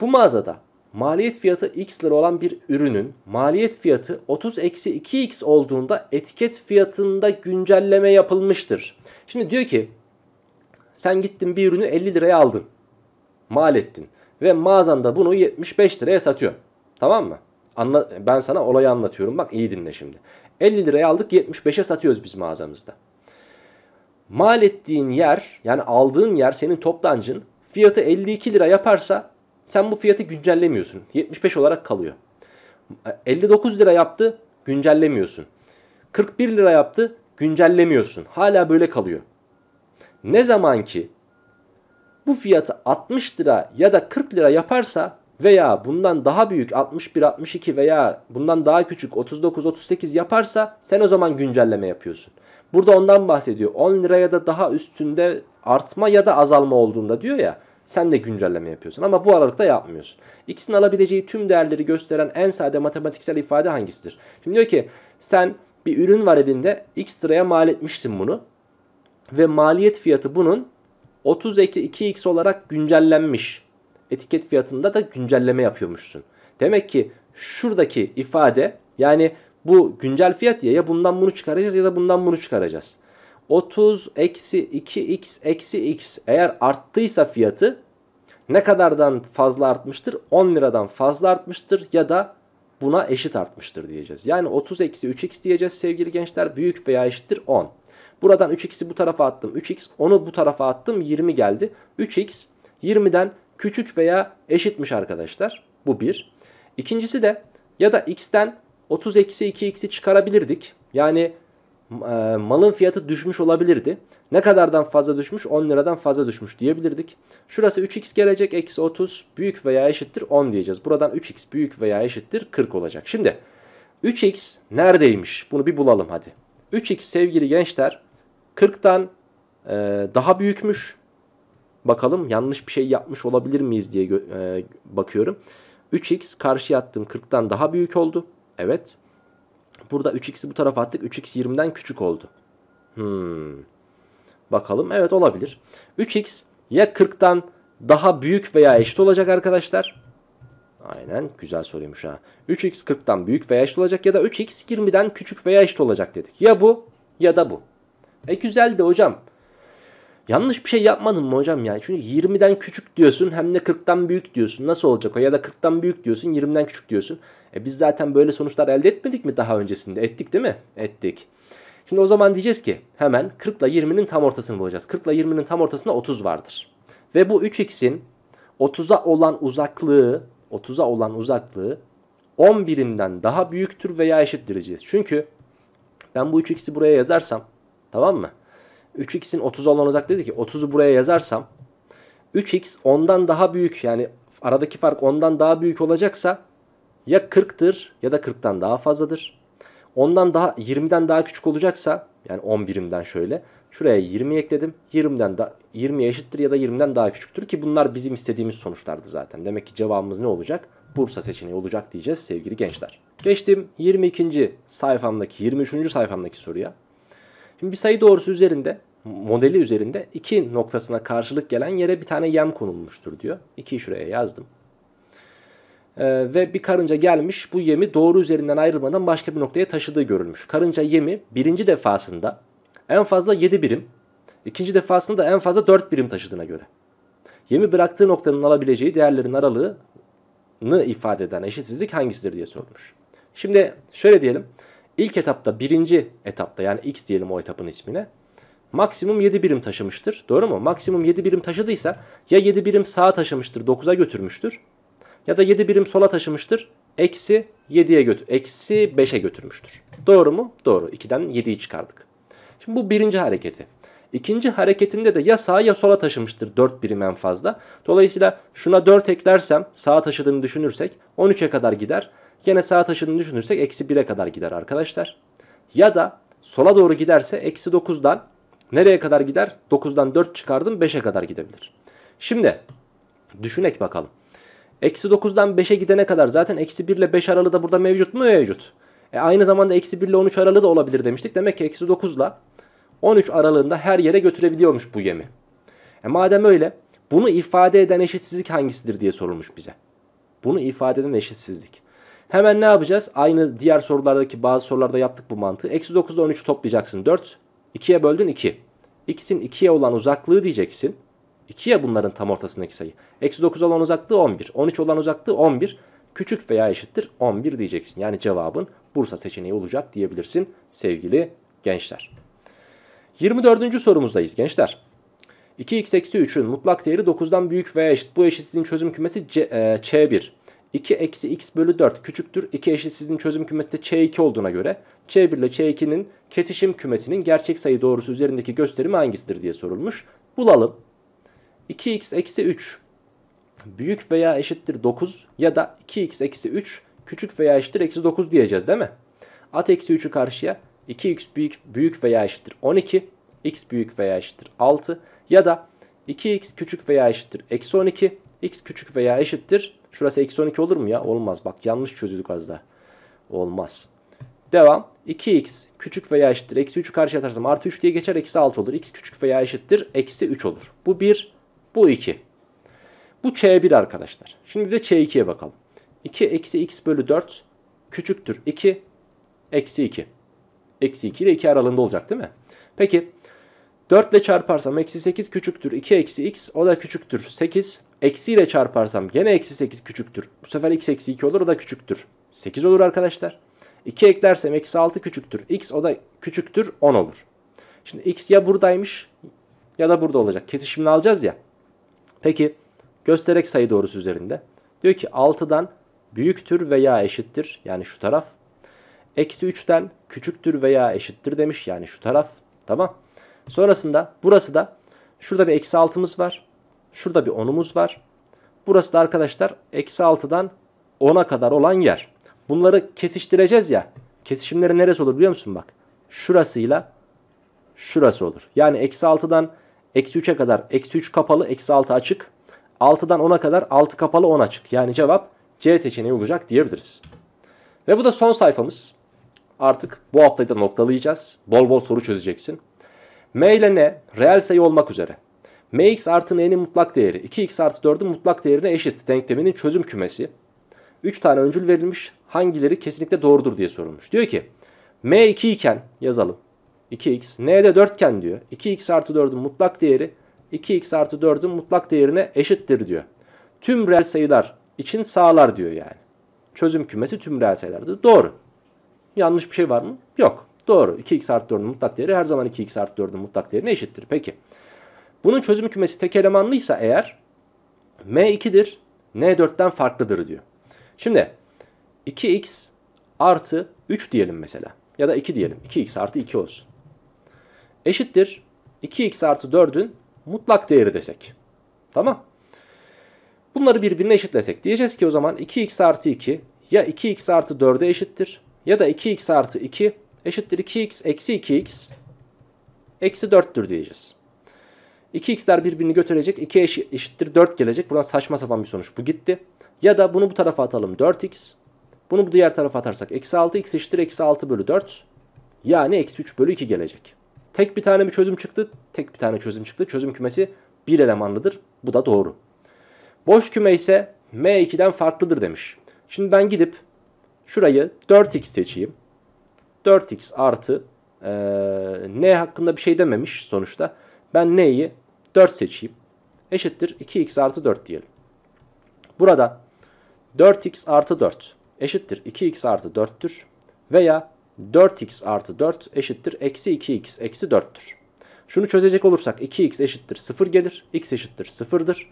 Bu mağazada maliyet fiyatı x lira olan bir ürünün maliyet fiyatı 30-2x eksi olduğunda etiket fiyatında güncelleme yapılmıştır. Şimdi diyor ki sen gittin bir ürünü 50 liraya aldın. Mal ettin. Ve mağazanda bunu 75 liraya satıyor. Tamam mı? Anla, ben sana olayı anlatıyorum. Bak iyi dinle şimdi. 50 liraya aldık 75'e satıyoruz biz mağazamızda. Mal ettiğin yer yani aldığın yer senin toptancın fiyatı 52 lira yaparsa sen bu fiyatı güncellemiyorsun. 75 olarak kalıyor. 59 lira yaptı güncellemiyorsun. 41 lira yaptı güncellemiyorsun. Hala böyle kalıyor. Ne zaman ki bu fiyatı 60 lira ya da 40 lira yaparsa veya bundan daha büyük 61 62 veya bundan daha küçük 39 38 yaparsa sen o zaman güncelleme yapıyorsun. Burada ondan bahsediyor. 10 liraya da daha üstünde artma ya da azalma olduğunda diyor ya. Sen de güncelleme yapıyorsun ama bu aralıkta yapmıyorsun. İkisinin alabileceği tüm değerleri gösteren en sade matematiksel ifade hangisidir? Şimdi diyor ki sen bir ürün var elinde x liraya mal etmişsin bunu ve maliyet fiyatı bunun 30-2x olarak güncellenmiş. Etiket fiyatında da güncelleme yapıyormuşsun. Demek ki şuradaki ifade yani bu güncel fiyat ya ya bundan bunu çıkaracağız ya da bundan bunu çıkaracağız. 30 eksi 2x eksi x eğer arttıysa fiyatı ne kadardan fazla artmıştır? 10 liradan fazla artmıştır ya da buna eşit artmıştır diyeceğiz. Yani 30 eksi 3x diyeceğiz sevgili gençler. Büyük veya eşittir 10. Buradan 3x'i bu tarafa attım. 3x onu bu tarafa attım. 20 geldi. 3x 20'den küçük veya eşitmiş arkadaşlar. Bu bir. İkincisi de ya da x'ten 30 eksi 2x'i çıkarabilirdik. Yani e, malın fiyatı düşmüş olabilirdi. Ne kadardan fazla düşmüş? 10 liradan fazla düşmüş diyebilirdik. Şurası 3x gelecek. Eksi 30 büyük veya eşittir 10 diyeceğiz. Buradan 3x büyük veya eşittir 40 olacak. Şimdi 3x neredeymiş? Bunu bir bulalım hadi. 3x sevgili gençler 40'tan e, daha büyükmüş. Bakalım yanlış bir şey yapmış olabilir miyiz diye e, bakıyorum. 3x karşıya attım 40'tan daha büyük oldu. Evet. Burada 3x'i bu tarafa attık. 3x 20'den küçük oldu. Hmm. Bakalım. Evet olabilir. 3x ya 40'tan daha büyük veya eşit olacak arkadaşlar. Aynen güzel soruymuş ha. 3x 40'tan büyük veya eşit olacak ya da 3x 20'den küçük veya eşit olacak dedik. Ya bu ya da bu. E güzel de hocam. Yanlış bir şey yapmadın mı hocam yani Çünkü 20'den küçük diyorsun hem de 40'tan büyük diyorsun. Nasıl olacak o? Ya da 40'tan büyük diyorsun 20'den küçük diyorsun. E biz zaten böyle sonuçlar elde etmedik mi daha öncesinde? Ettik değil mi? Ettik. Şimdi o zaman diyeceğiz ki hemen 40 ile 20'nin tam ortasını bulacağız. 40 ile 20'nin tam ortasında 30 vardır. Ve bu 3x'in 30'a olan uzaklığı 30'a olan uzaklığı 11'inden daha büyüktür veya eşittir diyeceğiz. Çünkü ben bu 3x'i buraya yazarsam tamam mı? 3x'in 30 olan uzak dedi ki 30'u buraya yazarsam 3x 10'dan daha büyük yani aradaki fark 10'dan daha büyük olacaksa ya 40'tır ya da 40'tan daha fazladır. Ondan daha 20'den daha küçük olacaksa yani 10 şöyle şuraya 20 ekledim. 20'den da 20'ye eşittir ya da 20'den daha küçüktür ki bunlar bizim istediğimiz sonuçlardı zaten. Demek ki cevabımız ne olacak? Bursa seçeneği olacak diyeceğiz sevgili gençler. Geçtim 22. sayfamdaki 23. sayfamdaki soruya. Şimdi bir sayı doğrusu üzerinde modeli üzerinde iki noktasına karşılık gelen yere bir tane yem konulmuştur diyor. İkiyi şuraya yazdım. Ee, ve bir karınca gelmiş bu yemi doğru üzerinden ayrılmadan başka bir noktaya taşıdığı görülmüş. Karınca yemi birinci defasında en fazla 7 birim, ikinci defasında en fazla 4 birim taşıdığına göre. Yemi bıraktığı noktanın alabileceği değerlerin aralığını ifade eden eşitsizlik hangisidir diye sormuş. Şimdi şöyle diyelim. İlk etapta birinci etapta yani x diyelim o etapın ismine maksimum 7 birim taşımıştır. Doğru mu? Maksimum 7 birim taşıdıysa ya 7 birim sağa taşımıştır 9'a götürmüştür ya da 7 birim sola taşımıştır eksi 7'ye götür eksi 5'e götürmüştür. Doğru mu? Doğru. 2'den 7'yi çıkardık. Şimdi bu birinci hareketi. İkinci hareketinde de ya sağa ya sola taşımıştır 4 birim en fazla. Dolayısıyla şuna 4 eklersem sağa taşıdığını düşünürsek 13'e kadar gider. Yine sağa taşıdığını düşünürsek eksi 1'e kadar gider arkadaşlar. Ya da sola doğru giderse eksi 9'dan nereye kadar gider? 9'dan 4 çıkardım 5'e kadar gidebilir. Şimdi düşünek bakalım. Eksi 9'dan 5'e gidene kadar zaten eksi 1 ile 5 aralığı da burada mevcut mu? Mevcut. E aynı zamanda eksi 1 ile 13 aralığı da olabilir demiştik. Demek ki eksi 9 ile 13 aralığında her yere götürebiliyormuş bu gemi. E madem öyle bunu ifade eden eşitsizlik hangisidir diye sorulmuş bize. Bunu ifade eden eşitsizlik. Hemen ne yapacağız? Aynı diğer sorulardaki bazı sorularda yaptık bu mantığı. Eksi 9'da 13'ü toplayacaksın 4. 2'ye böldün 2. X'in 2'ye olan uzaklığı diyeceksin. 2 ya bunların tam ortasındaki sayı. Eksi 9 olan uzaklığı 11. 13 olan uzaklığı 11. Küçük veya eşittir 11 diyeceksin. Yani cevabın Bursa seçeneği olacak diyebilirsin sevgili gençler. 24. sorumuzdayız gençler. 2x eksi 3'ün mutlak değeri 9'dan büyük veya eşit. Bu eşitsizliğin çözüm kümesi C, e, C1. 2 eksi x bölü 4 küçüktür. 2 eşitsizliğin çözüm kümesi de ç2 olduğuna göre ç1 ile ç2'nin kesişim kümesinin gerçek sayı doğrusu üzerindeki gösterimi hangisidir diye sorulmuş. Bulalım. 2x eksi 3 büyük veya eşittir 9 ya da 2x eksi 3 küçük veya eşittir eksi 9 diyeceğiz değil mi? At eksi 3'ü karşıya 2x büyük, büyük veya eşittir 12, x büyük veya eşittir 6 ya da 2x küçük veya eşittir eksi 12, x küçük veya eşittir Şurası eksi 12 olur mu ya? Olmaz. Bak yanlış çözüldük az daha. Olmaz. Devam. 2x küçük veya eşittir. Eksi 3'ü karşıya atarsam artı 3 diye geçer. Eksi 6 olur. x küçük veya eşittir. Eksi 3 olur. Bu 1. Bu 2. Bu ç1 arkadaşlar. Şimdi bir de ç2'ye bakalım. 2 eksi x bölü 4 küçüktür. 2 eksi 2. Eksi 2 ile 2 aralığında olacak değil mi? Peki 4 ile çarparsam eksi 8 küçüktür. 2 eksi x o da küçüktür. 8 Eksiyle çarparsam gene eksi 8 küçüktür. Bu sefer x eksi 2 olur o da küçüktür. 8 olur arkadaşlar. 2 eklersem eksi 6 küçüktür. X o da küçüktür 10 olur. Şimdi x ya buradaymış ya da burada olacak. Kesişimini alacağız ya. Peki gösterek sayı doğrusu üzerinde. Diyor ki 6'dan büyüktür veya eşittir. Yani şu taraf. Eksi 3'ten küçüktür veya eşittir demiş. Yani şu taraf. Tamam. Sonrasında burası da şurada bir eksi 6'mız var. Şurada bir 10'umuz var. Burası da arkadaşlar eksi 6'dan 10'a kadar olan yer. Bunları kesiştireceğiz ya. Kesişimleri neresi olur biliyor musun? Bak şurasıyla şurası olur. Yani eksi 6'dan eksi 3'e kadar eksi 3 kapalı eksi 6 açık. 6'dan 10'a kadar 6 kapalı 10 açık. Yani cevap C seçeneği olacak diyebiliriz. Ve bu da son sayfamız. Artık bu haftayı da noktalayacağız. Bol bol soru çözeceksin. M ile N reel sayı olmak üzere mx artı n'nin mutlak değeri 2x artı 4'ün mutlak değerine eşit denkleminin çözüm kümesi. 3 tane öncül verilmiş hangileri kesinlikle doğrudur diye sorulmuş. Diyor ki m 2 iken yazalım 2x N'de 4 iken diyor 2x artı 4'ün mutlak değeri 2x artı 4'ün mutlak değerine eşittir diyor. Tüm reel sayılar için sağlar diyor yani. Çözüm kümesi tüm reel sayılardır. Doğru. Yanlış bir şey var mı? Yok. Doğru. 2x artı 4'ün mutlak değeri her zaman 2x artı 4'ün mutlak değerine eşittir. Peki. Bunun çözüm kümesi tek elemanlıysa eğer M2'dir, N4'ten farklıdır diyor. Şimdi 2x artı 3 diyelim mesela. Ya da 2 diyelim. 2x artı 2 olsun. Eşittir 2x artı 4'ün mutlak değeri desek. Tamam. Bunları birbirine eşitlesek. Diyeceğiz ki o zaman 2x artı 2 ya 2x artı 4'e eşittir ya da 2x artı 2 eşittir 2x eksi 2x eksi 4'tür diyeceğiz. 2x'ler birbirini götürecek. 2 eş, eşittir 4 gelecek. Buradan saçma sapan bir sonuç. Bu gitti. Ya da bunu bu tarafa atalım 4x. Bunu bu diğer tarafa atarsak eksi 6x eşittir eksi 6 bölü 4. Yani eksi 3 bölü 2 gelecek. Tek bir tane bir çözüm çıktı. Tek bir tane çözüm çıktı. Çözüm kümesi bir elemanlıdır. Bu da doğru. Boş küme ise M2'den farklıdır demiş. Şimdi ben gidip şurayı 4x seçeyim. 4x artı ee, n hakkında bir şey dememiş sonuçta. Ben n'yi 4 seçeyim. Eşittir 2x artı 4 diyelim. Burada 4x artı 4 eşittir 2x artı 4'tür. Veya 4x artı 4 eşittir eksi 2x eksi 4'tür. Şunu çözecek olursak 2x eşittir 0 gelir. x eşittir 0'dır.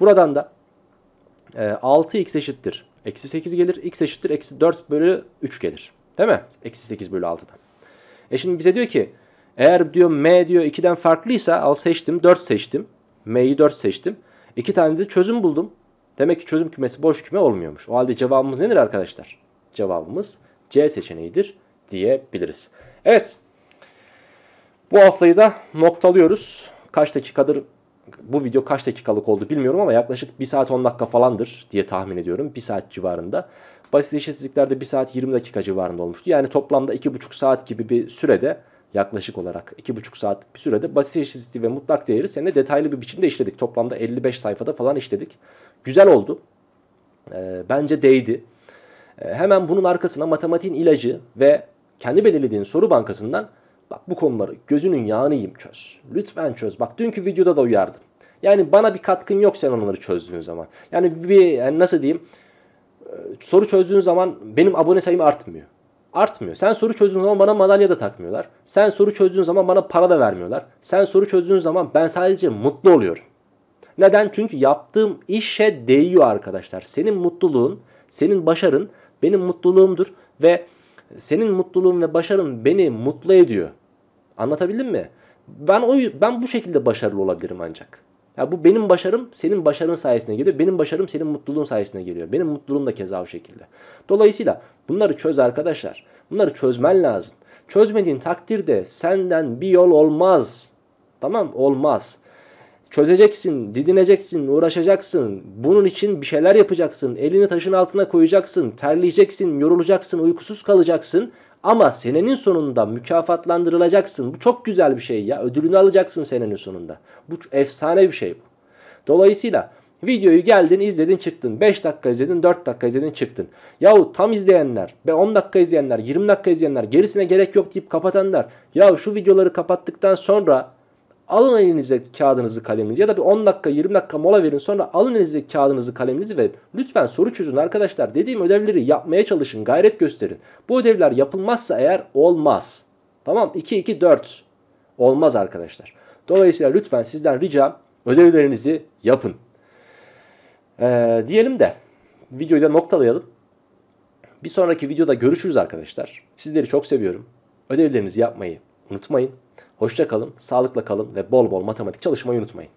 Buradan da 6x e, eşittir eksi 8 gelir. x eşittir eksi 4 bölü 3 gelir. Değil mi? Eksi 8 bölü 6'dan. E şimdi bize diyor ki eğer diyor M diyor 2'den farklıysa al seçtim 4 seçtim. M'yi 4 seçtim. 2 tane de çözüm buldum. Demek ki çözüm kümesi boş küme olmuyormuş. O halde cevabımız nedir arkadaşlar? Cevabımız C seçeneğidir diyebiliriz. Evet. Bu haftayı da noktalıyoruz. Kaç dakikadır bu video kaç dakikalık oldu bilmiyorum ama yaklaşık 1 saat 10 dakika falandır diye tahmin ediyorum. 1 saat civarında. Basit eşitsizliklerde 1 saat 20 dakika civarında olmuştu. Yani toplamda 2,5 saat gibi bir sürede yaklaşık olarak 2,5 saat bir sürede basit eşitsizliği ve mutlak değeri seninle detaylı bir biçimde işledik. Toplamda 55 sayfada falan işledik. Güzel oldu. E, bence değdi. E, hemen bunun arkasına matematiğin ilacı ve kendi belirlediğin soru bankasından bak bu konuları gözünün yağını yiyeyim çöz. Lütfen çöz. Bak dünkü videoda da uyardım. Yani bana bir katkın yok sen onları çözdüğün zaman. Yani bir yani nasıl diyeyim e, soru çözdüğün zaman benim abone sayım artmıyor artmıyor. Sen soru çözdüğün zaman bana madalya da takmıyorlar. Sen soru çözdüğün zaman bana para da vermiyorlar. Sen soru çözdüğün zaman ben sadece mutlu oluyorum. Neden? Çünkü yaptığım işe değiyor arkadaşlar. Senin mutluluğun, senin başarın benim mutluluğumdur ve senin mutluluğun ve başarın beni mutlu ediyor. Anlatabildim mi? Ben o ben bu şekilde başarılı olabilirim ancak. Ya bu benim başarım senin başarın sayesinde geliyor. Benim başarım senin mutluluğun sayesinde geliyor. Benim mutluluğum da keza o şekilde. Dolayısıyla bunları çöz arkadaşlar. Bunları çözmen lazım. Çözmediğin takdirde senden bir yol olmaz. Tamam olmaz. Çözeceksin, didineceksin, uğraşacaksın. Bunun için bir şeyler yapacaksın. Elini taşın altına koyacaksın. Terleyeceksin, yorulacaksın, uykusuz kalacaksın. Ama senenin sonunda mükafatlandırılacaksın. Bu çok güzel bir şey ya. Ödülünü alacaksın senenin sonunda. Bu efsane bir şey bu. Dolayısıyla videoyu geldin izledin çıktın. 5 dakika izledin 4 dakika izledin çıktın. Yahu tam izleyenler ve 10 dakika izleyenler 20 dakika izleyenler gerisine gerek yok deyip kapatanlar. Ya şu videoları kapattıktan sonra Alın elinize kağıdınızı kaleminizi ya da bir 10 dakika 20 dakika mola verin sonra alın elinize kağıdınızı kaleminizi ve lütfen soru çözün arkadaşlar. Dediğim ödevleri yapmaya çalışın gayret gösterin. Bu ödevler yapılmazsa eğer olmaz. Tamam 2-2-4 olmaz arkadaşlar. Dolayısıyla lütfen sizden ricam ödevlerinizi yapın. Ee, diyelim de videoyu da noktalayalım. Bir sonraki videoda görüşürüz arkadaşlar. Sizleri çok seviyorum. Ödevlerinizi yapmayı unutmayın. Hoşça kalın, sağlıkla kalın ve bol bol matematik çalışmayı unutmayın.